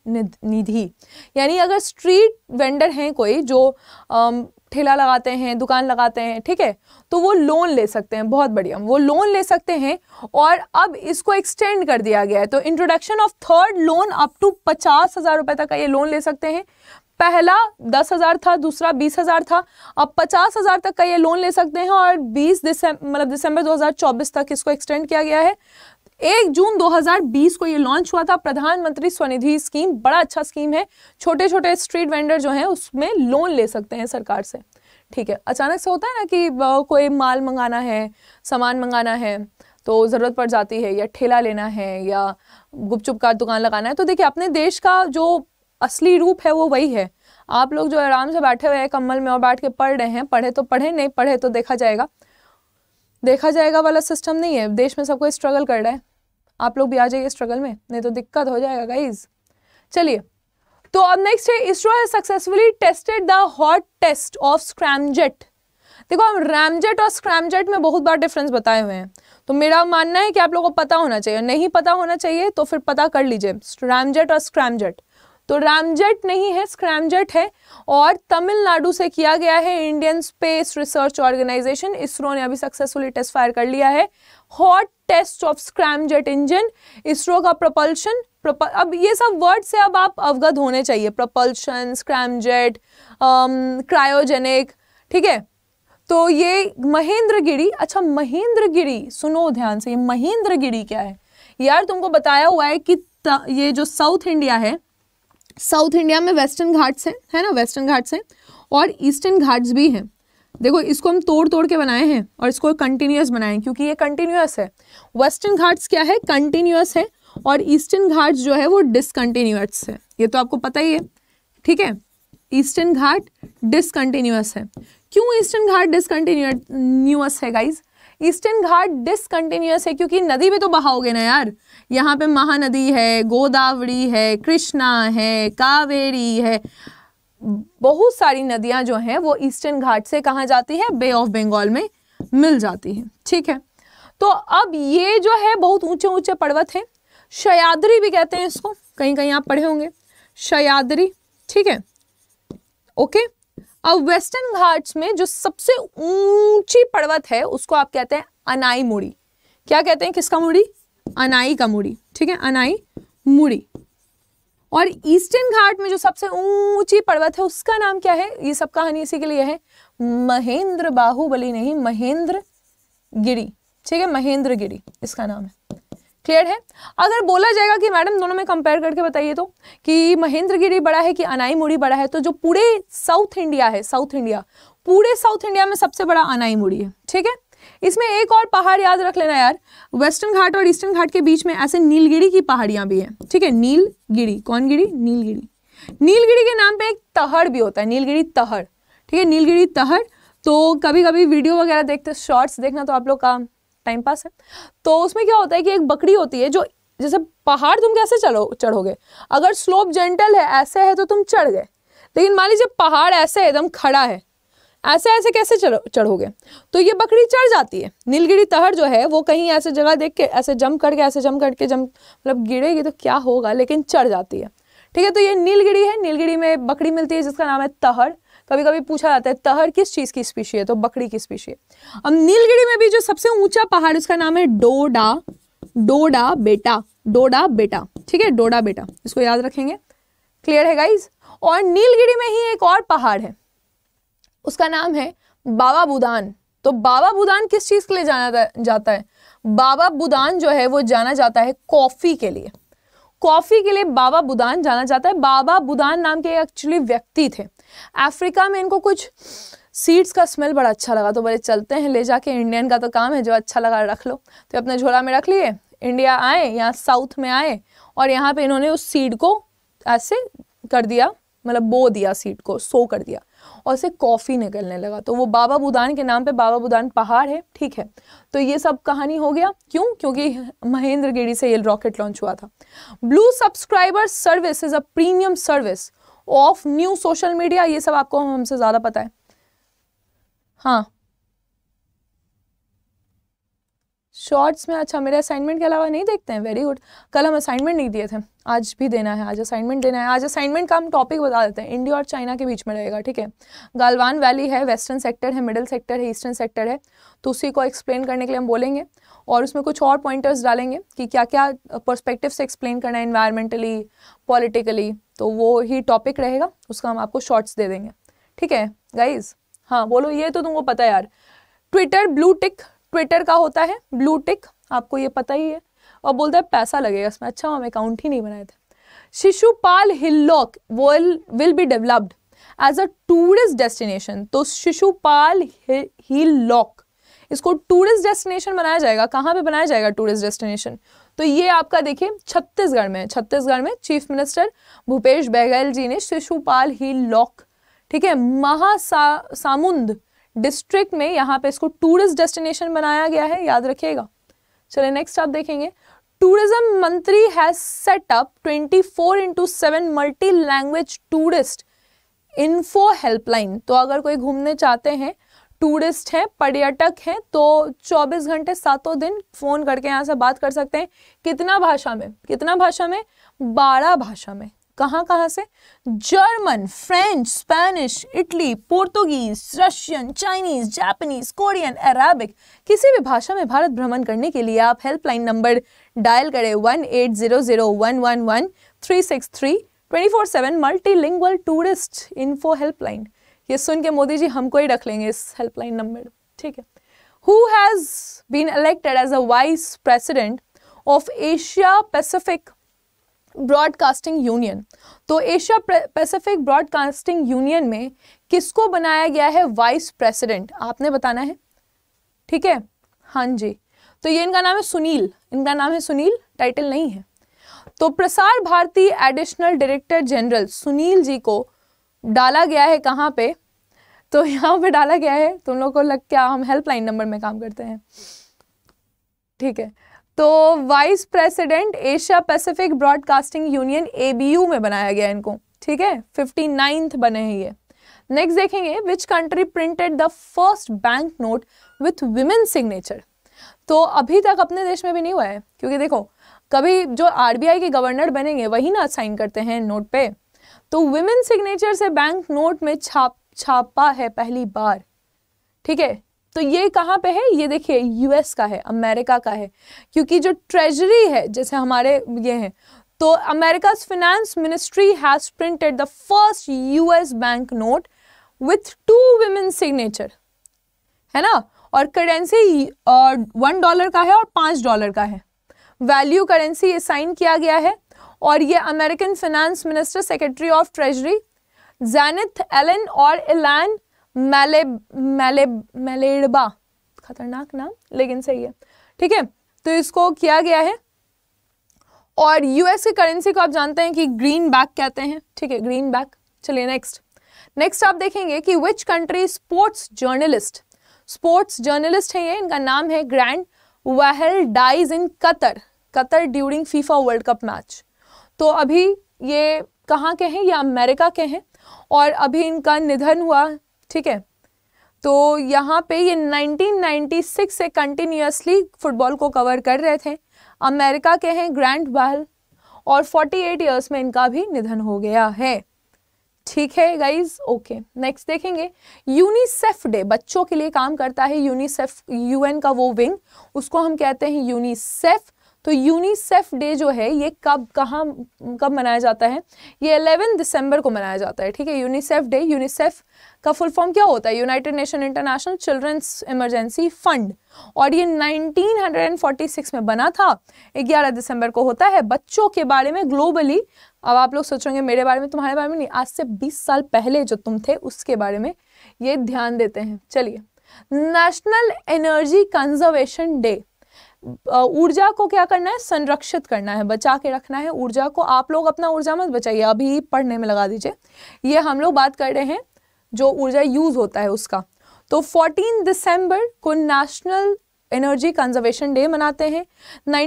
Speaker 1: निधि यानी अगर स्ट्रीट वेंडर हैं कोई जो आम, ठेला लगाते हैं दुकान लगाते हैं ठीक है तो वो लोन ले सकते हैं बहुत बढ़िया वो लोन ले सकते हैं और अब इसको एक्सटेंड कर दिया गया है तो introduction of third loan up to पचास हज़ार रुपये तक का ये लोन ले सकते हैं पहला दस हज़ार था दूसरा बीस हज़ार था अब पचास हज़ार तक का ये लोन ले सकते हैं और बीस दिसंबर मतलब दिसंबर दो तक इसको एक्सटेंड किया गया है एक जून 2020 को ये लॉन्च हुआ था प्रधानमंत्री स्वनिधि स्कीम बड़ा अच्छा स्कीम है छोटे छोटे स्ट्रीट वेंडर जो हैं उसमें लोन ले सकते हैं सरकार से ठीक है अचानक से होता है ना कि कोई माल मंगाना है सामान मंगाना है तो ज़रूरत पड़ जाती है या ठेला लेना है या गुपचुप का दुकान लगाना है तो देखिए अपने देश का जो असली रूप है वो वही है आप लोग जो आराम से बैठे हुए हैं कम्बल में और बैठ के पढ़ रहे हैं पढ़े तो पढ़े नहीं पढ़े तो देखा जाएगा देखा जाएगा वाला सिस्टम नहीं है देश में सबको स्ट्रगल कर रहा है आप लोग भी आ जाइए स्ट्रगल में नहीं तो दिक्कत हो जाएगा गाइज चलिए तो अब नेक्स्ट है ISRO has successfully tested the hot test of scramjet देखो हम रैमजेट और स्क्रैमजेट में बहुत बार डिफरेंस बताए हुए हैं तो मेरा मानना है कि आप लोगों को पता होना चाहिए नहीं पता होना चाहिए तो फिर पता कर लीजिए रैमजेट और स्क्रैमजेट तो रामजेट नहीं है स्क्रैमजेट है और तमिलनाडु से किया गया है Indian Space Research Organisation ISRO ने अभी सक्सेसफुली टेस्ट फायर कर लिया है hot test of scramjet engine ISRO का प्रपल्शन अब ये सब वर्ड से अब आप अवगत होने चाहिए प्रपल्शन स्क्रैमजेट क्रायोजेनिक ठीक है तो ये महेंद्रगिरी अच्छा महेंद्रगिरी सुनो ध्यान से ये महेंद्रगिरी क्या है यार तुमको बताया हुआ है कि ये जो साउथ इंडिया है साउथ इंडिया में वेस्टर्न घाट्स हैं है ना वेस्टर्न घाट्स हैं और ईस्टर्न घाट्स भी हैं देखो इसको हम तोड़ तोड़ के बनाए हैं और इसको कंटिन्यूस बनाए हैं क्योंकि ये कंटिन्यूस है वेस्टर्न घाट्स क्या है कंटिन्यूस है और ईस्टर्न घाट्स जो है वो डिसकंटिन्यूस है ये तो आपको पता ही है ठीक है ईस्टर्न घाट डिसकंटिन्यूस है क्यों ईस्टर्न घाट डिसकंटिन्यूस है गाइज ईस्टर्न घाट डिसकंटिन्यूस है क्योंकि नदी में तो बहाओगे ना यार यहाँ पे महानदी है गोदावरी है कृष्णा है कावेरी है बहुत सारी नदियाँ जो हैं वो ईस्टर्न घाट से कहाँ जाती है बे ऑफ बंगाल में मिल जाती है ठीक है तो अब ये जो है बहुत ऊंचे ऊंचे पर्वत हैं शयाद्री भी कहते हैं इसको कहीं कहीं आप पढ़े होंगे शयाद्री ठीक है ओके अब वेस्टर्न घाट्स में जो सबसे ऊंची पर्वत है उसको आप कहते हैं अनाई मुड़ी क्या कहते हैं किसका मुड़ी अनाई का मुड़ी ठीक है अनाई मुड़ी और ईस्टर्न घाट में जो सबसे ऊंची पर्वत है उसका नाम क्या है ये सब कहानी इसी के लिए है महेंद्र बाहुबली नहीं महेंद्र गिरी ठीक है महेंद्र गिरी इसका नाम है क्लियर है अगर बोला जाएगा कि मैडम दोनों में कंपेयर करके बताइए तो कि महेंद्रगिरी बड़ा है कि अनाईमुड़ी बड़ा है तो जो पूरे साउथ इंडिया है साउथ इंडिया पूरे साउथ इंडिया में सबसे बड़ा अनाईमुड़ी है ठीक है इसमें एक और पहाड़ याद रख लेना यार वेस्टर्न घाट और ईस्टर्न घाट के बीच में ऐसे नीलगिरी की पहाड़ियां भी हैं ठीक है नीलगिरी कौन गिरी नीलगिरी नीलगिरी के नाम पे एक तहड़ भी होता है नीलगिरी तहड़ ठीक है नीलगिरी तहड़ तो कभी कभी वीडियो वगैरह देखते शॉर्ट्स देखना तो आप लोग का टाइम पास है तो उसमें क्या होता है कि एक बकरी होती है जो जैसे पहाड़ तुम कैसे चलो चढ़ोगे अगर स्लोप जेंटल है ऐसे है तो तुम चढ़ गए लेकिन मान लीजिए पहाड़ ऐसे है एकदम खड़ा है ऐसे ऐसे कैसे चढ़ो चढ़ोगे तो ये बकरी चढ़ जाती है नीलगिरी तहर जो है वो कहीं ऐसे जगह देख के ऐसे जम करके ऐसे जम करके जम मतलब गिरेगी तो क्या होगा लेकिन चढ़ जाती है ठीक है तो ये नीलगिरी है नीलगिरी में बकरी मिलती है जिसका नाम है तहड़ कभी कभी पूछा जाता है तहर किस चीज़ की स्पीशी है तो बकरी की स्पीशी है अब नीलगिरी में भी जो सबसे ऊंचा पहाड़ उसका नाम है डोडा डोडा बेटा डोडा बेटा ठीक है डोडा बेटा इसको याद रखेंगे क्लियर है गाइज और नीलगिरी में ही एक और पहाड़ है उसका नाम है बाबा बुदान तो बाबा बुदान किस चीज़ के लिए जाना जाता है बाबा बुदान जो है वो जाना जाता है कॉफ़ी के लिए कॉफ़ी के लिए बाबा बुदान जाना जाता है बाबा बुदान नाम के एक्चुअली व्यक्ति थे अफ्रीका में इनको कुछ सीड्स का स्मेल बड़ा अच्छा लगा तो बोले चलते हैं ले जाके इंडियन का तो काम है जो अच्छा लगा रख लो तो अपने झोला में रख लिए इंडिया आए यहाँ साउथ में आए और यहाँ पे इन्होंने उस सीड को ऐसे कर दिया मतलब बो दिया सीड को सो कर दिया और उसे कॉफ़ी निकलने लगा तो वो बाबा बुदान के नाम पे बाबा बुदान पहाड़ है ठीक है तो ये सब कहानी हो गया क्यों क्योंकि महेंद्र गिरी से ये रॉकेट लॉन्च हुआ था blue subscriber service is a premium service of new social media ये सब आपको हमसे ज़्यादा पता है हाँ शॉर्ट्स में अच्छा मेरे असाइनमेंट के अलावा नहीं देखते हैं वेरी गुड कल हम असाइनमेंट नहीं दिए थे आज भी देना है आज असाइनमेंट देना है आज असाइनमेंट का हम टॉपिक बता देते हैं इंडिया और चाइना के बीच में रहेगा ठीक है गालवान वैली है वेस्टर्न सेक्टर है मिडिल सेक्टर है ईस्टर्न सेक्टर है तो उसी को एक्सप्लेन करने के लिए हम बोलेंगे और उसमें कुछ और पॉइंटर्स डालेंगे कि क्या क्या पर्सपेक्टिव से एक्सप्लेन करना है इन्वायरमेंटली पॉलिटिकली तो वो ही टॉपिक रहेगा उसका हम आपको शॉर्ट्स दे देंगे ठीक है गाइज हाँ बोलो ये तो तुमको पता है यार ट्विटर ब्लू टिक ट्विटर का होता है ब्लू टिक आपको ये पता ही है और बोलता है पैसा लगेगा इसमें अच्छा हम अकाउंट ही नहीं बनाए थे Shishupal hillock will will be developed as a tourist destination तो शिशुपाल हिल्लॉक इसको टूरिस्ट डेस्टिनेशन बनाया जाएगा कहाँ पे बनाया जाएगा टूरिस्ट डेस्टिनेशन तो ये आपका देखिए छत्तीसगढ़ में छत्तीसगढ़ में चीफ मिनिस्टर भूपेश बघेल जी ने शिशुपाल ही लॉक ठीक है महासामुंद डिस्ट्रिक्ट में यहाँ पे इसको टूरिस्ट डेस्टिनेशन बनाया गया है याद रखिएगा चलिए नेक्स्ट आप देखेंगे टूरिज्म मंत्री has set up 24 four into seven multi language tourist info helpline तो अगर कोई घूमने चाहते हैं टूरिस्ट हैं पर्यटक हैं तो 24 घंटे सातों दिन फ़ोन करके यहाँ से बात कर सकते हैं कितना भाषा में कितना भाषा में बारह भाषा में कहाँ कहाँ से German French Spanish Italy Portuguese Russian Chinese Japanese Korean Arabic किसी भी भाषा में भारत भ्रमण करने के लिए आप हेल्पलाइन नंबर डायल करें one eight zero zero one one one three six three twenty four seven multilingual tourist info helpline ये सुन के मोदी जी हमको ही रख लेंगे इस हेल्पलाइन नंबर ठीक है who has been elected as a vice president of Asia Pacific Broadcasting Union तो एशिया पैसिफिक ब्रॉडकास्टिंग यूनियन में किसको बनाया गया है वाइस प्रेसिडेंट आपने बताना है ठीक है हाँ जी तो ये इनका नाम है सुनील इनका नाम है सुनील टाइटल नहीं है तो Prasar Bharati additional director general Sunil ji को डाला गया है कहाँ पे तो यहाँ पे डाला गया है तुम लोग को लग क्या हम हेल्पलाइन नंबर में काम करते हैं ठीक है तो vice president Asia Pacific Broadcasting Union ABU में बनाया गया इनको ठीक है फिफ्टी नाइन्थ बने हैं ये नेक्स्ट देखेंगे which country printed the first bank note with women signature तो अभी तक अपने देश में भी नहीं हुआ है क्योंकि देखो कभी जो आरबीआई के गवर्नर बनेंगे वही ना साइन करते हैं नोट पे तो वुमेन सिग्नेचर से बैंक नोट में छाप छापा है पहली बार ठीक है तो ये कहाँ पे है ये देखिए यूएस का है अमेरिका का है क्योंकि जो ट्रेजरी है जैसे हमारे ये हैं तो America finance ministry has printed the first US bank note with two women signature है ना और करेंसी वन डॉलर का है और पांच डॉलर का है वैल्यू करेंसी ये साइन किया गया है और ये American finance minister secretary of treasury Janet Yellen और एलान मेले मेले मेलेडबा खतरनाक नाम लेकिन सही है ठीक है तो इसको किया गया है और यूएस की करेंसी को आप जानते हैं कि ग्रीन बैक कहते हैं ठीक है ग्रीन बैक चलिए नेक्स्ट नेक्स्ट आप देखेंगे कि which country sports journalist sports journalist हैं ये इनका नाम है Grant Wahl dies in Qatar Qatar during FIFA World Cup match तो अभी ये कहाँ के हैं ये अमेरिका के हैं और अभी इनका निधन हुआ ठीक है तो यहाँ पे ये 1996 से कंटिन्यूसली फुटबॉल को कवर कर रहे थे अमेरिका के हैं ग्रैंड बहल और 48 इयर्स में इनका भी निधन हो गया है ठीक है गाइज ओके नेक्स्ट देखेंगे यूनिसेफ डे बच्चों के लिए काम करता है यूनिसेफ यूएन का वो विंग उसको हम कहते हैं यूनिसेफ तो यूनिसेफ डे जो है ये कब कहाँ कब मनाया जाता है ये अलेवन दिसंबर को मनाया जाता है ठीक है यूनिसेफ डे यूनिसेफ का फुल फॉर्म क्या होता है United Nation International Children's Emergency Fund और ये 1946 में बना था 11 दिसंबर को होता है बच्चों के बारे में ग्लोबली अब आप लोग सोचेंगे मेरे बारे में तुम्हारे बारे में नहीं आज से 20 साल पहले जो तुम थे उसके बारे में ये ध्यान देते हैं चलिए नेशनल एनर्जी कंजर्वेशन डे ऊर्जा को क्या करना है संरक्षित करना है बचा के रखना है ऊर्जा को आप लोग अपना ऊर्जा मत बचाइए अभी पढ़ने में लगा दीजिए ये हम लोग बात कर रहे हैं जो ऊर्जा यूज़ होता है उसका तो 14 दिसंबर को नेशनल एनर्जी कंजर्वेशन डे मनाते हैं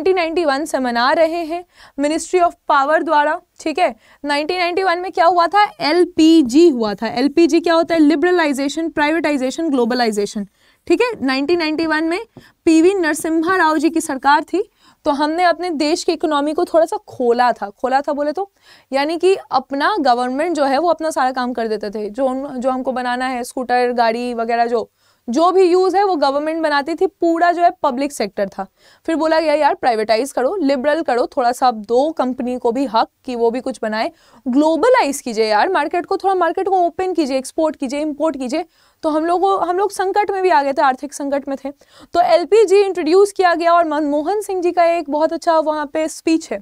Speaker 1: 1991 से मना रहे हैं मिनिस्ट्री ऑफ पावर द्वारा ठीक है 1991 में क्या हुआ था एलपीजी हुआ था एलपीजी क्या होता है लिबरलाइजेशन प्राइवेटाइजेशन ग्लोबलाइजेशन ठीक है 1991 में पीवी नरसिम्हा राव जी की सरकार थी तो हमने अपने देश की इकोनॉमी को थोड़ा सा खोला था खोला था बोले तो यानी कि अपना गवर्नमेंट जो है वो अपना सारा काम कर देते थे जो जो हमको बनाना है स्कूटर गाड़ी वगैरह जो जो भी यूज है वो गवर्नमेंट बनाती थी पूरा जो है पब्लिक सेक्टर था फिर बोला गया यार प्राइवेटाइज करो लिबरल करो थोड़ा सा दो कंपनी को भी हक कि वो भी कुछ बनाए ग्लोबलाइज कीजिए यार मार्केट को थोड़ा मार्केट को ओपन कीजिए एक्सपोर्ट कीजिए इम्पोर्ट कीजिए तो हम लोग हम लोग संकट में भी आ गए थे आर्थिक संकट में थे तो एल इंट्रोड्यूस किया गया और मनमोहन सिंह जी का एक बहुत अच्छा वहाँ पे स्पीच है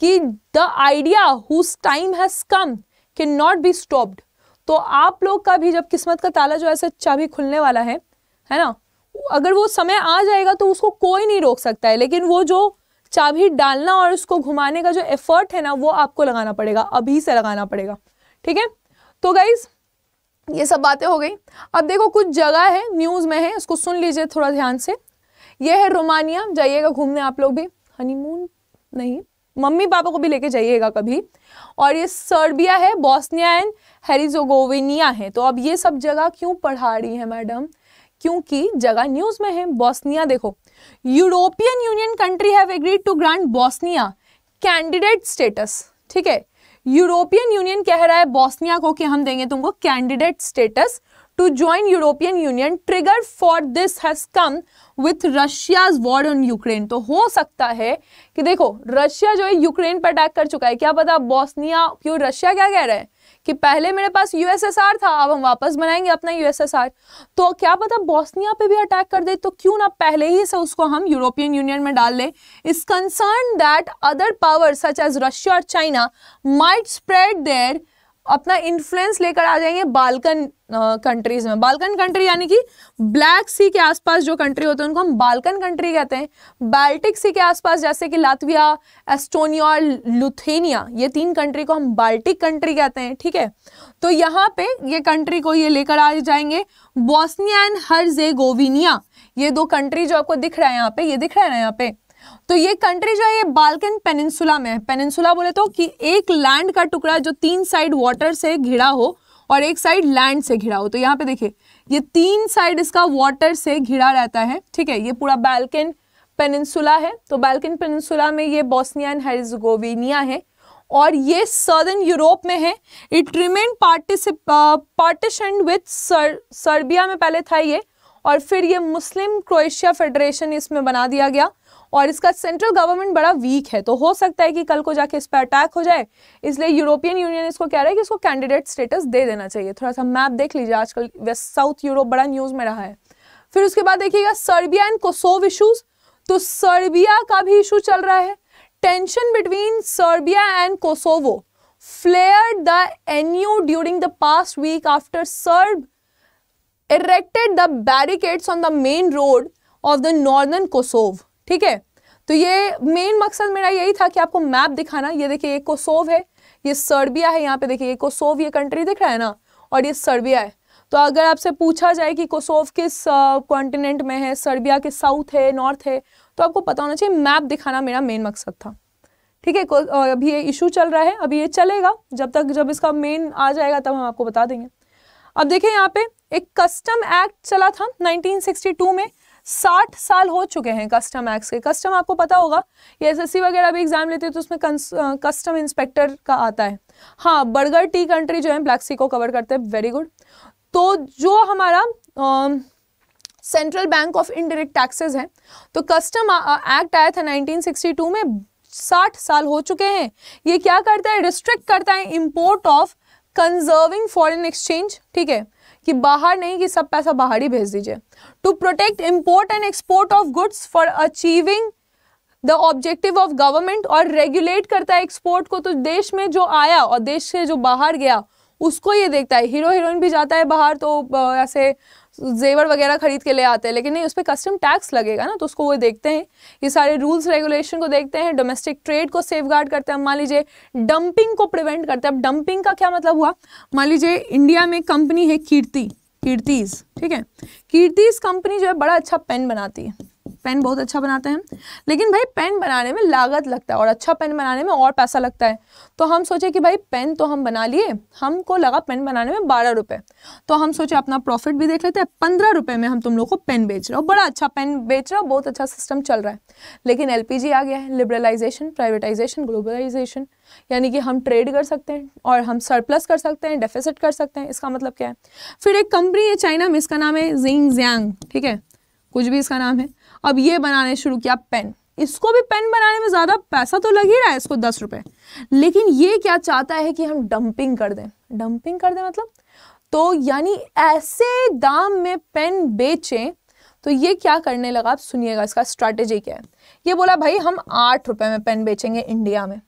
Speaker 1: कि the idea whose time has come can not be stopped तो आप लोग का भी जब किस्मत का ताला जो ऐसे चाबी खुलने वाला है है ना अगर वो समय आ जाएगा तो उसको कोई नहीं रोक सकता है लेकिन वो जो चाबी डालना और उसको घुमाने का जो एफर्ट है ना वो आपको लगाना पड़ेगा अभी से लगाना पड़ेगा ठीक है तो गाइज ये सब बातें हो गई अब देखो कुछ जगह है न्यूज़ में है उसको सुन लीजिए थोड़ा ध्यान से ये है रोमानिया जाइएगा घूमने आप लोग भी हनीमून नहीं मम्मी पापा को भी लेके जाइएगा कभी और ये सर्बिया है बॉस्निया एंड हेरिजोगोविनिया है तो अब ये सब जगह क्यों पढ़ा रही है मैडम क्योंकि जगह न्यूज़ में है बॉस्निया देखो European Union country have agreed to grant Bosnia candidate status ठीक है यूरोपियन यूनियन कह रहा है बॉस्निया को कि हम देंगे तुमको candidate status to join European Union trigger for this has come with Russia's war on Ukraine तो हो सकता है कि देखो रशिया जो है यूक्रेन पर अटैक कर चुका है क्या पता बॉस्निया क्यों रशिया क्या कह रहा है कि पहले मेरे पास यूएसएसआर था अब हम वापस बनाएंगे अपना यूएसएसआर तो क्या पता बोस्निया पे भी अटैक कर दे तो क्यों ना पहले ही से उसको हम यूरोपियन यूनियन में डाल लें इस concern that other power such as Russia और चाइना माइट स्प्रेड देयर अपना इन्फ्लुएंस लेकर आ जाएंगे बालकन कंट्रीज में बालकन कंट्री यानी कि ब्लैक सी के आसपास जो कंट्री होते हैं उनको हम बालकन कंट्री कहते हैं बाल्टिक सी के आसपास जैसे कि लातविया एस्टोनिया और लुथेनिया ये तीन कंट्री को हम बाल्टिक कंट्री कहते हैं ठीक है तो यहाँ पे ये कंट्री को ये लेकर आ जाएंगे बॉस्निया एंड हर ये दो कंट्री जो आपको दिख रहा है यहाँ पे ये दिख रहा है ना यहाँ पे तो ये कंट्री जो है ये बाल्कन पेनिनसुला में है पेनिनसुला बोले तो कि एक लैंड का टुकड़ा जो तीन साइड वाटर से घिरा हो और एक साइड लैंड से घिरा हो तो यहाँ पे देखिए ये तीन साइड इसका वाटर से घिरा रहता है ठीक है ये पूरा बाल्कन पेनिनसुला है तो बाल्कन पेनिनसुला में ये बोस्निया एंड हेरिजगोविनिया है और ये सदर्न यूरोप में है इट रिमेन पार्टिसिप पार्टिशन विथ सर्बिया में पहले था ये और फिर ये मुस्लिम क्रोएशिया फेडरेशन इसमें बना दिया गया और इसका सेंट्रल गवर्नमेंट बड़ा वीक है तो हो सकता है कि कल को जाके इस पर अटैक हो जाए इसलिए यूरोपियन यूनियन इसको कह रहा है कि इसको कैंडिडेट स्टेटस दे देना चाहिए थोड़ा सा मैप देख लीजिए आजकल वेस्ट साउथ यूरोप बड़ा न्यूज़ में रहा है फिर उसके बाद देखिएगा सर्बिया एंड कोसोव इशूज़ तो सर्बिया का भी इशू चल रहा है tension between Serbia and Kosovo flare the NU during the past week after Serb erected the barricades on the main road of the northern Kosovo ठीक है तो ये मेन मकसद मेरा यही था कि आपको मैप दिखाना ये देखिए एक कोसोव है ये सर्बिया है यहाँ पे देखिए एक कोसोव ये कंट्री दिख रहा है ना और ये सर्बिया है तो अगर आपसे पूछा जाए कि कोसोव किस कॉन्टिनेंट में है सर्बिया के साउथ है नॉर्थ है तो आपको पता होना चाहिए मैप दिखाना मेरा मेन मकसद था ठीक है अभी ये इशू चल रहा है अभी ये चलेगा जब तक जब इसका मेन आ जाएगा तब हम आपको बता देंगे अब देखिए यहाँ पे एक कस्टम एक्ट चला था 1962 में साठ साल हो चुके हैं कस्टम एक्ट के कस्टम आपको पता होगा ये एस वगैरह भी एग्जाम लेते हैं तो उसमें कस्टम इंस्पेक्टर का आता है हाँ बर्गर टी कंट्री जो है ब्लैक सी को कवर करते हैं वेरी गुड तो जो हमारा central bank of indirect taxes है तो कस्टम एक्ट आया था 1962 में 60 साल हो चुके हैं ये क्या करता है रिस्ट्रिक्ट करता है import of conserving foreign exchange ठीक है कि बाहर नहीं कि सब पैसा बाहर ही भेज दीजिए to protect import and export of goods for achieving the objective of government और रेगुलेट करता है एक्सपोर्ट को तो देश में जो आया और देश से जो बाहर गया उसको ये देखता है हीरो हीरोइन भी जाता है बाहर तो ऐसे जेवर वगैरह खरीद के ले आते हैं लेकिन नहीं उस पर कस्टम टैक्स लगेगा ना तो उसको वो देखते हैं ये सारे रूल्स रेगुलेशन को देखते हैं डोमेस्टिक ट्रेड को सेफ करते हैं मान लीजिए डंपिंग को प्रिवेंट करते हैं अब डंपिंग का क्या मतलब हुआ मान लीजिए इंडिया में कंपनी है कीर्ति कीर्तिज ठीक है कीर्तिज कंपनी जो है बड़ा अच्छा पेन बनाती है पेन बहुत अच्छा बनाते हैं लेकिन भाई पेन बनाने में लागत लगता है और अच्छा पेन बनाने में और पैसा लगता है तो हम सोचे कि भाई पेन तो हम बना लिए हमको लगा पेन बनाने में बारह रुपये तो हम सोचे अपना प्रॉफिट भी देख लेते हैं पंद्रह रुपये में हम तुम लोग को पेन बेच रहे हो बड़ा अच्छा पेन बेच रहे हो बहुत अच्छा सिस्टम चल रहा है लेकिन एल आ गया है लिबरलाइजेशन प्राइवेटाइजेशन ग्लोबलाइजेशन यानी कि हम ट्रेड कर सकते हैं और हम सरप्लस कर सकते हैं डेफिसिट कर सकते हैं इसका मतलब क्या है फिर एक कंपनी है चाइना में इसका नाम है जिंग ज्यांग ठीक है कुछ भी इसका नाम है अब ये बनाने शुरू किया पेन इसको भी पेन बनाने में ज़्यादा पैसा तो लग ही रहा है इसको दस रुपये लेकिन ये क्या चाहता है कि हम डंपिंग कर दें डंपिंग कर दें मतलब तो यानी ऐसे दाम में पेन बेचें तो ये क्या करने लगा आप सुनिएगा इसका स्ट्रैटेजी क्या है ये बोला भाई हम आठ रुपये में पेन बेचेंगे इंडिया में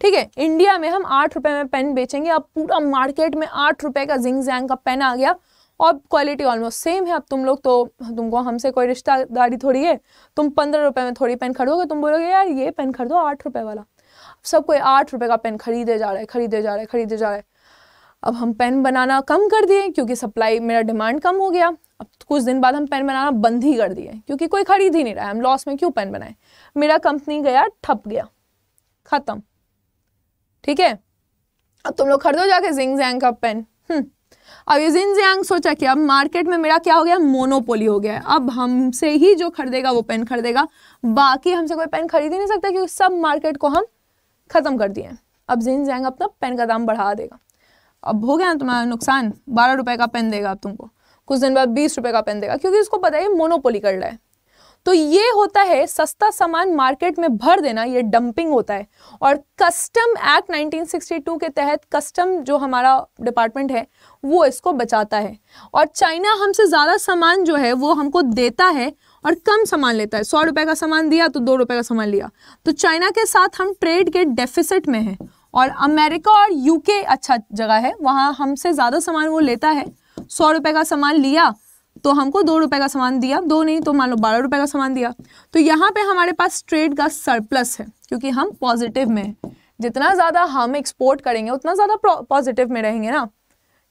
Speaker 1: ठीक है इंडिया में हम आठ रुपये में पेन बेचेंगे अब पूरा मार्केट में आठ रुपये का जिंग जैंग का पेन आ गया और क्वालिटी ऑलमोस्ट सेम है अब तुम लोग तो तुमको हमसे कोई रिश्तेदारी थोड़ी है तुम पंद्रह रुपये में थोड़ी पेन खरीदोगे तुम बोलोगे यार ये पेन खरीदो आठ रुपये वाला सब कोई आठ रुपये का पेन खरीदे जा रहा है खरीदे जा रहा है खरीदे जा रहा है अब हम पेन बनाना कम कर दिए क्योंकि सप्लाई मेरा डिमांड कम हो गया अब कुछ दिन बाद हम पेन बनाना बंद ही कर दिए क्योंकि कोई खरीद ही नहीं रहा है हम लॉस में क्यों पेन बनाए मेरा कंपनी गया ठप गया ख़त्म ठीक है अब तुम लोग खरीदो जाके जिंग जैंग का पेन हम्म अब ये जिन जियांग सोचा कि अब मार्केट में मेरा क्या हो गया मोनोपोली हो गया अब हमसे ही जो खरीदेगा वो पेन खरीदेगा बाकी हमसे कोई पेन खरीद ही नहीं सकता क्योंकि सब मार्केट को हम ख़त्म कर दिए अब जिन जियांग अपना पेन का दाम बढ़ा देगा अब हो गया ना तुम्हारा नुकसान बारह रुपये का पेन देगा अब तुमको कुछ दिन बाद बीस रुपए का पेन देगा क्योंकि उसको पता है मोनोपोली कर रहा है तो ये होता है सस्ता सामान मार्केट में भर देना ये डंपिंग होता है और कस्टम एक्ट 1962 के तहत कस्टम जो हमारा डिपार्टमेंट है वो इसको बचाता है और चाइना हमसे ज़्यादा सामान जो है वो हमको देता है और कम सामान लेता है सौ रुपये का सामान दिया तो दो रुपये का सामान लिया तो चाइना के साथ हम ट्रेड के डेफिसिट में हैं और अमेरिका और यूके अच्छा जगह है वहाँ हमसे ज़्यादा सामान वो लेता है सौ रुपये का सामान लिया तो हमको दो रुपए का सामान दिया दो नहीं तो मान लो बारह रुपए का सामान दिया तो यहाँ पे हमारे पास ट्रेड का सरप्लस है क्योंकि हम पॉजिटिव में हैं जितना ज़्यादा हम एक्सपोर्ट करेंगे उतना ज़्यादा पॉजिटिव में रहेंगे ना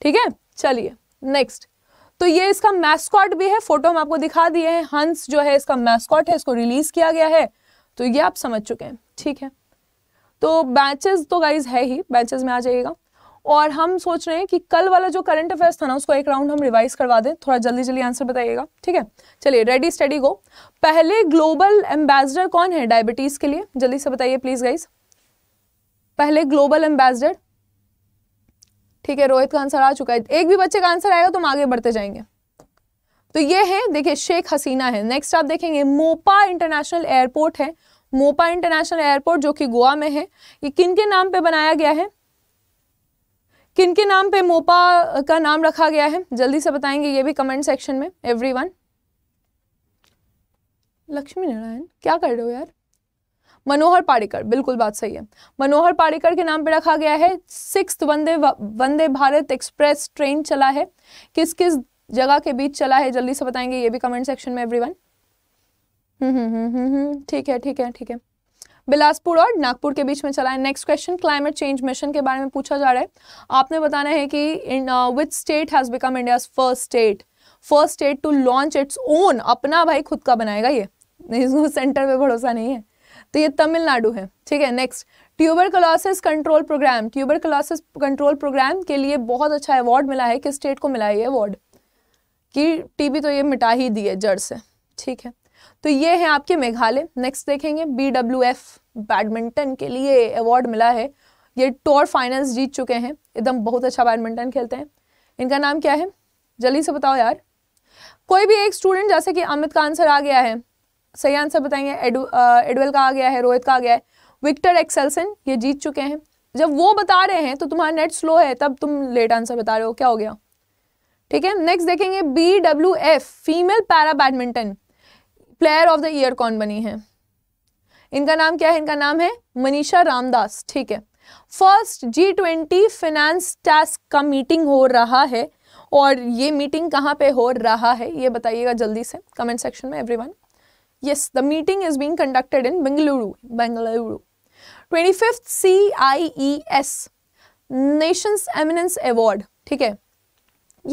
Speaker 1: ठीक है चलिए नेक्स्ट तो ये इसका मैस्कॉट भी है फोटो हम आपको दिखा दिए हैं हंस जो है इसका मैस्कॉट है इसको रिलीज किया गया है तो ये आप समझ चुके हैं ठीक है तो बैचेस तो गाइज है ही बैचेस में आ जाइएगा और हम सोच रहे हैं कि कल वाला जो करंट अफेयर्स था ना उसको एक राउंड हम रिवाइज करवा दें थोड़ा जल्दी जल्दी आंसर बताइएगा ठीक है चलिए रेडी स्टडी गो पहले ग्लोबल एम्बेसडर कौन है डायबिटीज़ के लिए जल्दी से बताइए प्लीज़ गाइज पहले ग्लोबल एम्बेसडर ठीक है रोहित का आंसर आ चुका है एक भी बच्चे का आंसर आएगा तो हम आगे बढ़ते जाएंगे तो ये है देखिए शेख हसीना है नेक्स्ट आप देखेंगे मोपा इंटरनेशनल एयरपोर्ट है मोपा इंटरनेशनल एयरपोर्ट जो कि गोवा में है ये किन के नाम पे बनाया गया है किन के नाम पे मोपा का नाम रखा गया है जल्दी से बताएंगे ये भी कमेंट सेक्शन में एवरीवन लक्ष्मी नारायण क्या कर रहे हो यार मनोहर पारिकर बिल्कुल बात सही है मनोहर पारिकर के नाम पे रखा गया है six Vande Vande Bharat express train चला है किस किस जगह के बीच चला है जल्दी से बताएंगे ये भी कमेंट सेक्शन में every hmm hmm hmm hmm ठीक है ठीक है ठीक है बिलासपुर और नागपुर के बीच में चला है next question climate change mission के बारे में पूछा जा रहा है आपने बताना है कि in which state has become India first state first state to launch its own अपना भाई खुद का बनाएगा ये नहीं सेंटर पे भरोसा नहीं है तो ये तमिलनाडु है ठीक है next tuberculosis control programme tuberculosis control programme के लिए बहुत अच्छा अवार्ड मिला है किस स्टेट को मिला है ये अवार्ड कि टीबी तो ये मिटा ही दिए जड़ से ठीक है तो ये है आपके मेघालय नेक्स्ट देखेंगे बी डब्ल्यू एफ बैडमिंटन के लिए अवार्ड मिला है ये टोर फाइनल्स जीत चुके हैं एकदम बहुत अच्छा बैडमिंटन खेलते हैं इनका नाम क्या है जल्दी से बताओ यार कोई भी एक स्टूडेंट जैसे कि अमित का आंसर आ गया है सही आंसर बताएंगे एडवेल का आ गया है रोहित का आ गया है विक्टर एक्सेलसन ये जीत चुके हैं जब वो बता रहे हैं तो तुम्हारा नेट स्लो है तब तुम लेट आंसर बता रहे हो क्या हो गया ठीक है नेक्स्ट देखेंगे B W F female para badminton player of the year कौन बनी है इनका नाम क्या है इनका नाम है मनीषा रामदास ठीक है first G twenty finance task का मीटिंग हो रहा है और ये मीटिंग कहाँ पे हो रहा है ये बताइएगा जल्दी से कमेंट सेक्शन में everyone yes the meeting is being conducted in Bengaluru Bengaluru twenty fifth C I E S nations eminence award ठीक है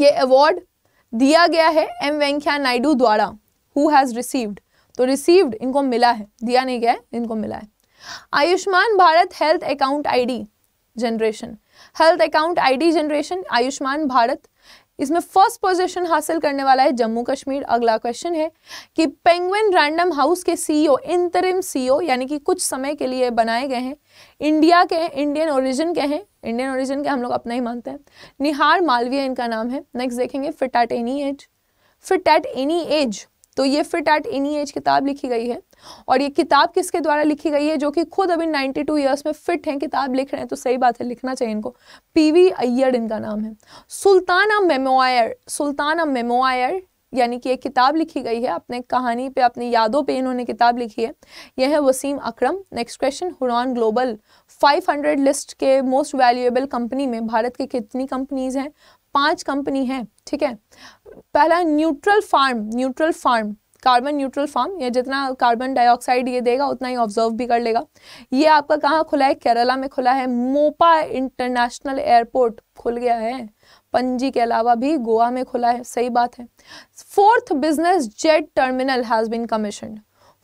Speaker 1: ये अवार्ड दिया गया है एम वेंकैया नायडू द्वारा हु हैज़ रिसीव्ड तो रिसीव्ड इनको मिला है दिया नहीं गया है इनको मिला है Ayushman Bharat health account ID generation health account ID generation Ayushman Bharat इसमें फर्स्ट पोजीशन हासिल करने वाला है जम्मू कश्मीर अगला क्वेश्चन है कि पेंगुइन रैंडम हाउस के सीईओ इंतरिम सीईओ यानी कि कुछ समय के लिए बनाए गए हैं इंडिया के इंडियन ओरिजिन के हैं इंडियन ओरिजिन के हम लोग अपना ही मानते हैं निहार मालवीय इनका नाम है नेक्स्ट देखेंगे fit at any age fit at any age तो ये फिट एट एनी एज किताब लिखी गई है और ये किताब किसके द्वारा लिखी गई है जो कि खुद अभी 92 टू ईयर्स में फिट हैं किताब लिख रहे हैं तो सही बात है लिखना चाहिए इनको पीवी अय्यर इनका नाम है सुल्तान अ मेमोयर अ मेमोयर यानी कि एक किताब लिखी गई है अपने कहानी पे अपनी यादों पे इन्होंने किताब लिखी है यह है Wasim Akram next question Hurun global 500 list के मोस्ट वैल्यूएबल कंपनी में भारत के कितनी कंपनीज हैं पांच कंपनी है ठीक है पहला neutral farm neutral farm carbon neutral farm ये जितना कार्बन डाइऑक्साइड ये देगा उतना ही ऑब्जर्व भी कर लेगा ये आपका कहाँ खुला है केरला में खुला है मोपा इंटरनेशनल एयरपोर्ट खुल गया है पंजी के अलावा भी गोवा में खुला है सही बात है fourth business jet terminal has been commission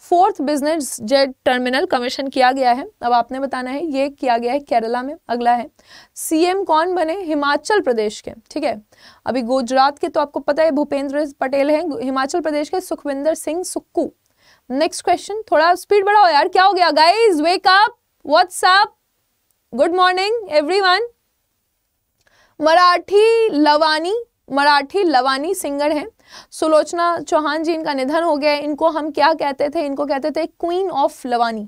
Speaker 1: fourth business jet terminal commission किया गया है अब आपने बताना है ये किया गया है केरला में अगला है सीएम कौन बने हिमाचल प्रदेश के ठीक है अभी गुजरात के तो आपको पता है भूपेंद्र पटेल हैं हिमाचल प्रदेश के सुखविंदर सिंह सुक्कू नेक्स्ट क्वेश्चन थोड़ा स्पीड बढ़ाओ यार क्या हो गया guys wake up what's up good morning every Marathi Lavani Marathi Lavani singer हैं सुलोचना चौहान जी इनका निधन हो गया इनको हम क्या कहते थे इनको कहते थे queen of Lavani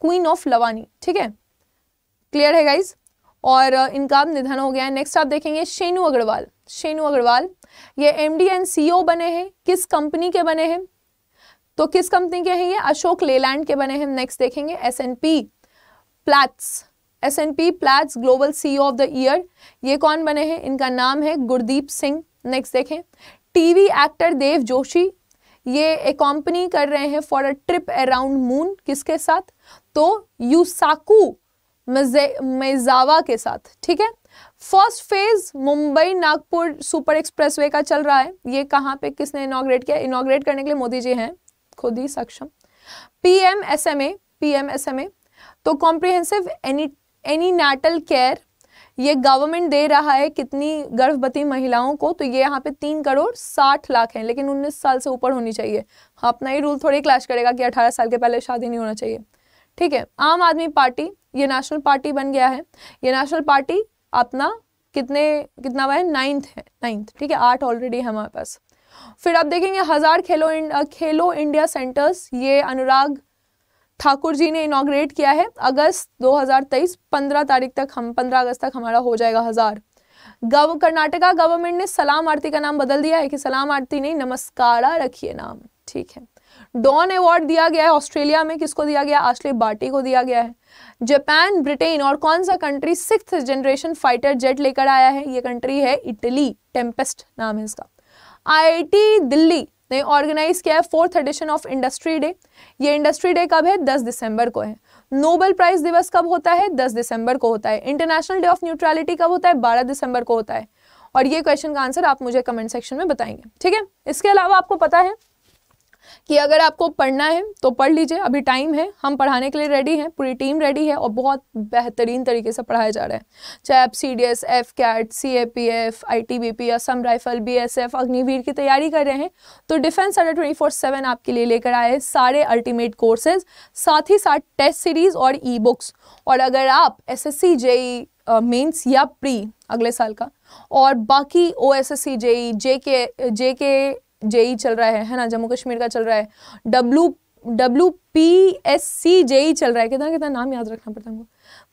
Speaker 1: queen of Lavani ठीक है क्लियर है गाइज और uh, इनका निधन हो गया है नेक्स्ट आप देखेंगे शेनू अग्रवाल शेनू अग्रवाल ये एम डी एंड सी बने हैं किस कंपनी के बने हैं तो किस कंपनी के हैं ये अशोक लेलैंड के बने हैं नेक्स्ट देखेंगे S N P Platts S N P Platts global CEO of the year ये कौन बने हैं इनका नाम है गुरदीप सिंह नेक्स्ट देखें टीवी एक्टर देव जोशी ये एकम्पनी कर रहे हैं for a trip around moon किसके साथ तो यूसाकू मेजावा के साथ ठीक है first phase Mumbai Nagpur super expressway का चल रहा है ये कहाँ पे किसने इनाग्रेट किया इनाग्रेट करने के लिए मोदी जी हैं खुद ही सक्षम पीएमएसएमए पीएमएसएमए तो comprehensive ante antenatal care ये गवर्नमेंट दे रहा है कितनी गर्भवती महिलाओं को तो ये यहाँ पे तीन करोड़ साठ लाख है लेकिन उन्नीस साल से ऊपर होनी चाहिए हाँ, अपना ये रूल थोड़ी क्लैश करेगा कि अठारह साल के पहले शादी नहीं होना चाहिए ठीक है आम आदमी पार्टी ये नेशनल पार्टी बन गया है ये नेशनल पार्टी अपना कितने कितना हुआ है नाइन्थ है नाइन्थ ठीक है आठ ऑलरेडी है हमारे पास फिर आप देखेंगे हज़ार खेलो इंड, खेलो इंडिया सेंटर्स ये अनुराग ठाकुर जी ने इनाग्रेट किया है अगस्त 2023 15 तारीख तक हम 15 अगस्त तक हमारा हो जाएगा हज़ार गव कर्नाटका गवर्नमेंट ने सलाम आरती का नाम बदल दिया है कि सलाम आरती नहीं नमस्कारा रखिए नाम ठीक है डॉन अवार्ड दिया गया है ऑस्ट्रेलिया में किसको दिया गया आश्ले बाटी को दिया गया है जापान ब्रिटेन और कौन सा country six generation fighter jet लेकर आया है ये कंट्री है इटली टेम्पेस्ट नाम है इसका आई दिल्ली ने तो ऑर्गेनाइज किया है fourth edition of industry day ये इंडस्ट्री डे कब है 10 दिसंबर को है नोबल प्राइज दिवस कब होता है 10 दिसंबर को होता है इंटरनेशनल डे ऑफ न्यूट्रलिटी कब होता है 12 दिसंबर को होता है और ये क्वेश्चन का आंसर आप मुझे कमेंट सेक्शन में बताएंगे ठीक है इसके अलावा आपको पता है कि अगर आपको पढ़ना है तो पढ़ लीजिए अभी टाइम है हम पढ़ाने के लिए रेडी हैं पूरी टीम रेडी है और बहुत बेहतरीन तरीके से पढ़ाया जा रहा है चाहे आप C D S F CAT C A P F I T B P Assam rifle B S F Agniveer की तैयारी कर रहे हैं तो defence under twenty four seven आपके लिए लेकर आए सारे अल्टीमेट कोर्सेज साथ ही साथ टेस्ट सीरीज़ और ई बुक्स और अगर आप S S C JE mains या प्री अगले साल का और बाकी ओ S S C JE J K J के जेई चल रहा है है ना जम्मू कश्मीर का चल रहा है W W P S C JE चल रहा है कितना कितना नाम याद रखना पड़ता है हमको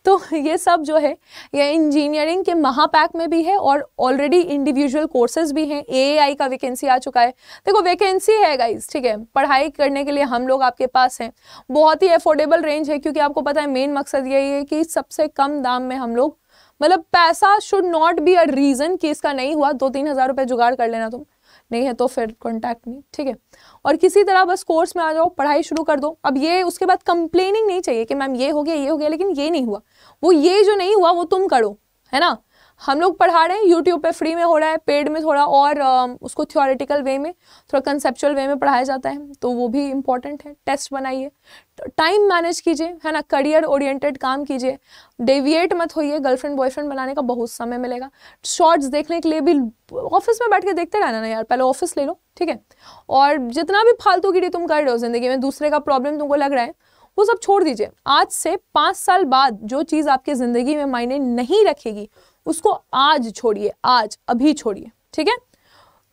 Speaker 1: तो ये सब जो है ये इंजीनियरिंग के महापैक में भी है और ऑलरेडी इंडिविजुअल कोर्सेज भी हैं आई का वैकेंसी आ चुका है देखो वैकेंसी है गाइज ठीक है पढ़ाई करने के लिए हम लोग आपके पास हैं बहुत ही अफोर्डेबल रेंज है क्योंकि आपको पता है मेन मकसद यही है कि सबसे कम दाम में हम लोग मतलब पैसा should not be a reason कि इसका नहीं हुआ दो तीन हज़ार रुपये जुगाड़ कर लेना तुम नहीं है तो फिर कॉन्टैक्ट नहीं ठीक है और किसी तरह बस कोर्स में आ जाओ पढ़ाई शुरू कर दो अब ये उसके बाद कंप्लेनिंग नहीं चाहिए कि मैम ये हो गया ये हो गया लेकिन ये नहीं हुआ वो ये जो नहीं हुआ वो तुम करो है ना हम लोग पढ़ा रहे हैं यूट्यूब पे फ्री में हो रहा है पेड में थोड़ा और um, उसको थियोरेटिकल वे में थोड़ा कंसेप्चुअल वे में पढ़ाया जाता है तो वो भी इंपॉर्टेंट है टेस्ट बनाइए टाइम मैनेज कीजिए है ना करियर ओरिएंटेड काम कीजिए डेविएट मत होइए गर्लफ्रेंड बॉयफ्रेंड बनाने का बहुत समय मिलेगा शॉर्ट्स देखने के लिए भी ऑफिस में बैठ के देखते रहना ना यार पहले ऑफिस ले लो ठीक है और जितना भी फालतू की तुम कर रहे हो ज़िंदगी में दूसरे का प्रॉब्लम तुमको लग रहा है वो सब छोड़ दीजिए आज से पाँच साल बाद जो चीज़ आपकी ज़िंदगी में मायने नहीं रखेगी उसको आज छोड़िए आज अभी छोड़िए ठीक है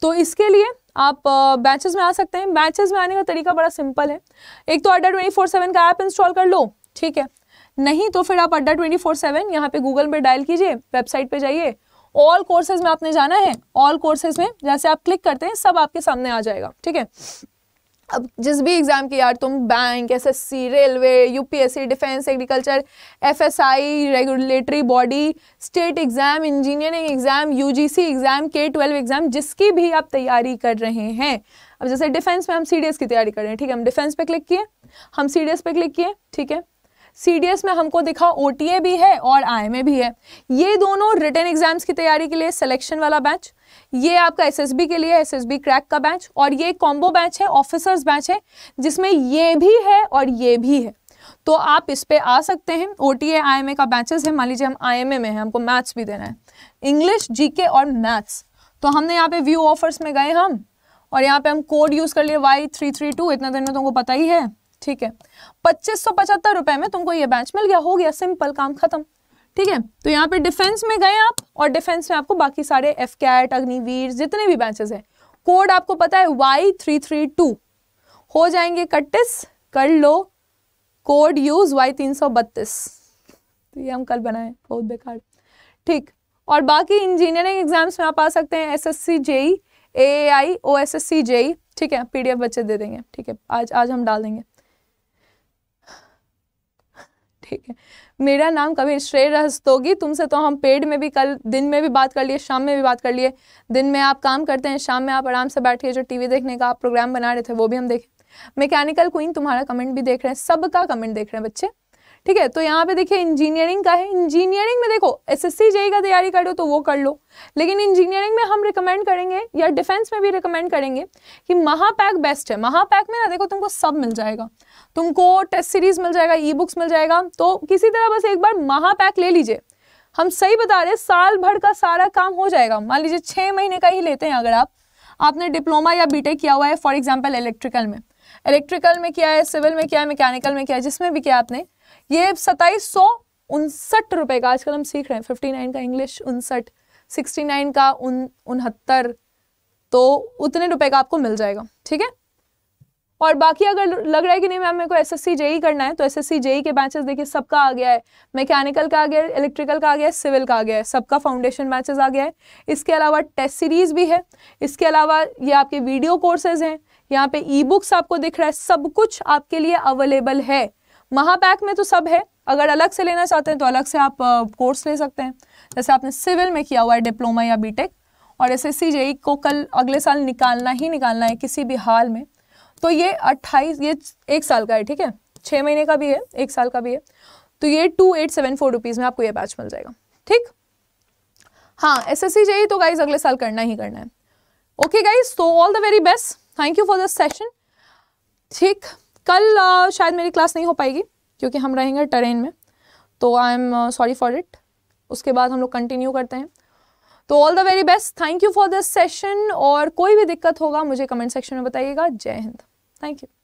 Speaker 1: तो इसके लिए आप बैचेस में आ सकते हैं बैचेस में आने का तरीका बड़ा सिंपल है एक तो अड्डा ट्वेंटी फोर सेवन का ऐप इंस्टॉल कर लो ठीक है नहीं तो फिर आप अड्डा ट्वेंटी फोर सेवन यहाँ पे गूगल पे डायल कीजिए वेबसाइट पे जाइए ऑल कोर्सेज में आपने जाना है ऑल कोर्सेज में जैसे आप क्लिक करते हैं सब आपके सामने आ जाएगा ठीक है अब जिस भी एग्ज़ाम की यार तुम bank SSC railway UPSC defence agriculture FSI regulatory body state exam engineering exam UGC exam के ट्वेल्व एग्ज़ाम जिसकी भी आप तैयारी कर रहे हैं अब जैसे डिफेंस में हम सी की तैयारी कर रहे हैं ठीक है हम डिफेंस पे क्लिक किए हम सी पे क्लिक किए ठीक है सी में हमको दिखा ओ भी है और आई भी है ये दोनों रिटर्न एग्ज़ाम्स की तैयारी के लिए सिलेक्शन वाला बैच ये आपका एसएसबी के लिए एसएसबी क्रैक का बैच और ये कॉम्बो बैच है ऑफिसर्स बैच है जिसमें ये भी है और ये भी है तो आप इस पर आ सकते हैं ओ टी आई का बैचेस है मान लीजिए हम आई में हैं हमको मैथ्स भी देना है इंग्लिश जी और मैथ्स तो हमने यहाँ पे व्यू ऑफर्स में गए हम और यहाँ पे हम कोड यूज़ कर लिए वाई थ्री थ्री टू इतना देर में तुमको पता ही है ठीक है पच्चीस सौ पचहत्तर रुपये में तुमको ये बैच मिल गया हो गया सिंपल काम खत्म ठीक है तो यहाँ पे डिफेंस में गए आप और डिफेंस में आपको बाकी सारे एफ कैट अग्निवीर जितने भी बैचेस हैं कोड आपको पता है वाई थ्री थ्री टू हो जाएंगे कट्टिस कर लो कोड यूज वाई तीन सौ बत्तीस तो ये हम कल बनाए बहुत बेकार ठीक और बाकी इंजीनियरिंग एग्जाम्स में आप आ सकते हैं S S C JE A I O S S C JE ठीक है पीडीएफ बच्चे दे देंगे ठीक है आज आज हम डाल देंगे ठीक है मेरा नाम कभी श्रेय रहस्तोगी तुमसे तो हम पेड में भी कल दिन में भी बात कर लिए शाम में भी बात कर लिए दिन में आप काम करते हैं शाम में आप आराम से बैठिए जो टीवी देखने का आप प्रोग्राम बना रहे थे वो भी हम देखें मैकेनिकल क्वीन तुम्हारा कमेंट भी देख रहे हैं सबका कमेंट देख रहे हैं बच्चे ठीक है तो यहाँ पे देखिए इंजीनियरिंग का है इंजीनियरिंग में देखो एसएससी जेई का तैयारी कर लो तो वो कर लो लेकिन इंजीनियरिंग में हम रिकमेंड करेंगे या डिफेंस में भी रिकमेंड करेंगे कि महापैक बेस्ट है महापैक में ना देखो तुमको सब मिल जाएगा तुमको टेस्ट सीरीज मिल जाएगा ई बुक्स मिल जाएगा तो किसी तरह बस एक बार महापैक ले लीजिए हम सही बता रहे हैं साल भर का सारा काम हो जाएगा मान लीजिए छः महीने का ही लेते हैं अगर आप आपने डिप्लोमा या बीटेक किया हुआ है फॉर एग्जाम्पल इलेक्ट्रिकल में इलेक्ट्रिकल में किया है सिविल में किया है मैकेनिकल में किया है जिसमें भी किया आपने ये सताईस सौ उनसठ रुपये का आजकल हम सीख रहे हैं फिफ्टी नाइन का इंग्लिश उनसठ सिक्सटी नाइन का उन उनहत्तर तो उतने रुपये का आपको मिल जाएगा ठीक है और बाकी अगर लग रहा है कि नहीं मैम मेरे को एस एस सी जेई करना है तो एस एस सी जेई के बैचेस देखिए सबका आ गया है मैकेनिकल का आ गया है इलेक्ट्रिकल का आ गया है सिविल का आ गया है सबका फाउंडेशन बैचेस आ गया है इसके अलावा टेस्ट सीरीज़ भी है इसके अलावा ये आपके वीडियो कोर्सेज हैं यहाँ पे ई बुक्स आपको दिख रहा है सब कुछ आपके लिए अवेलेबल है महापैक में तो सब है अगर अलग से लेना चाहते हैं तो अलग से आप कोर्स ले सकते हैं जैसे आपने सिविल में किया हुआ है डिप्लोमा या बी और एस एस सी को कल अगले साल निकालना ही निकालना है किसी भी हाल में तो ये अट्ठाईस ये एक साल का है ठीक है छः महीने का भी है एक साल का भी है तो ये two eight seven four rupees में आपको ये बैच मिल जाएगा ठीक हाँ एस एस सी चाहिए तो गाइज अगले साल करना ही करना है okay guys so all the very best thank you for this session ठीक कल uh, शायद मेरी क्लास नहीं हो पाएगी क्योंकि हम रहेंगे ट्रेन में तो I am sorry for it उसके बाद हम लोग कंटिन्यू करते हैं तो all the very best thank you for this session और कोई भी दिक्कत होगा मुझे कमेंट सेक्शन में बताइएगा जय हिंद थैंक यू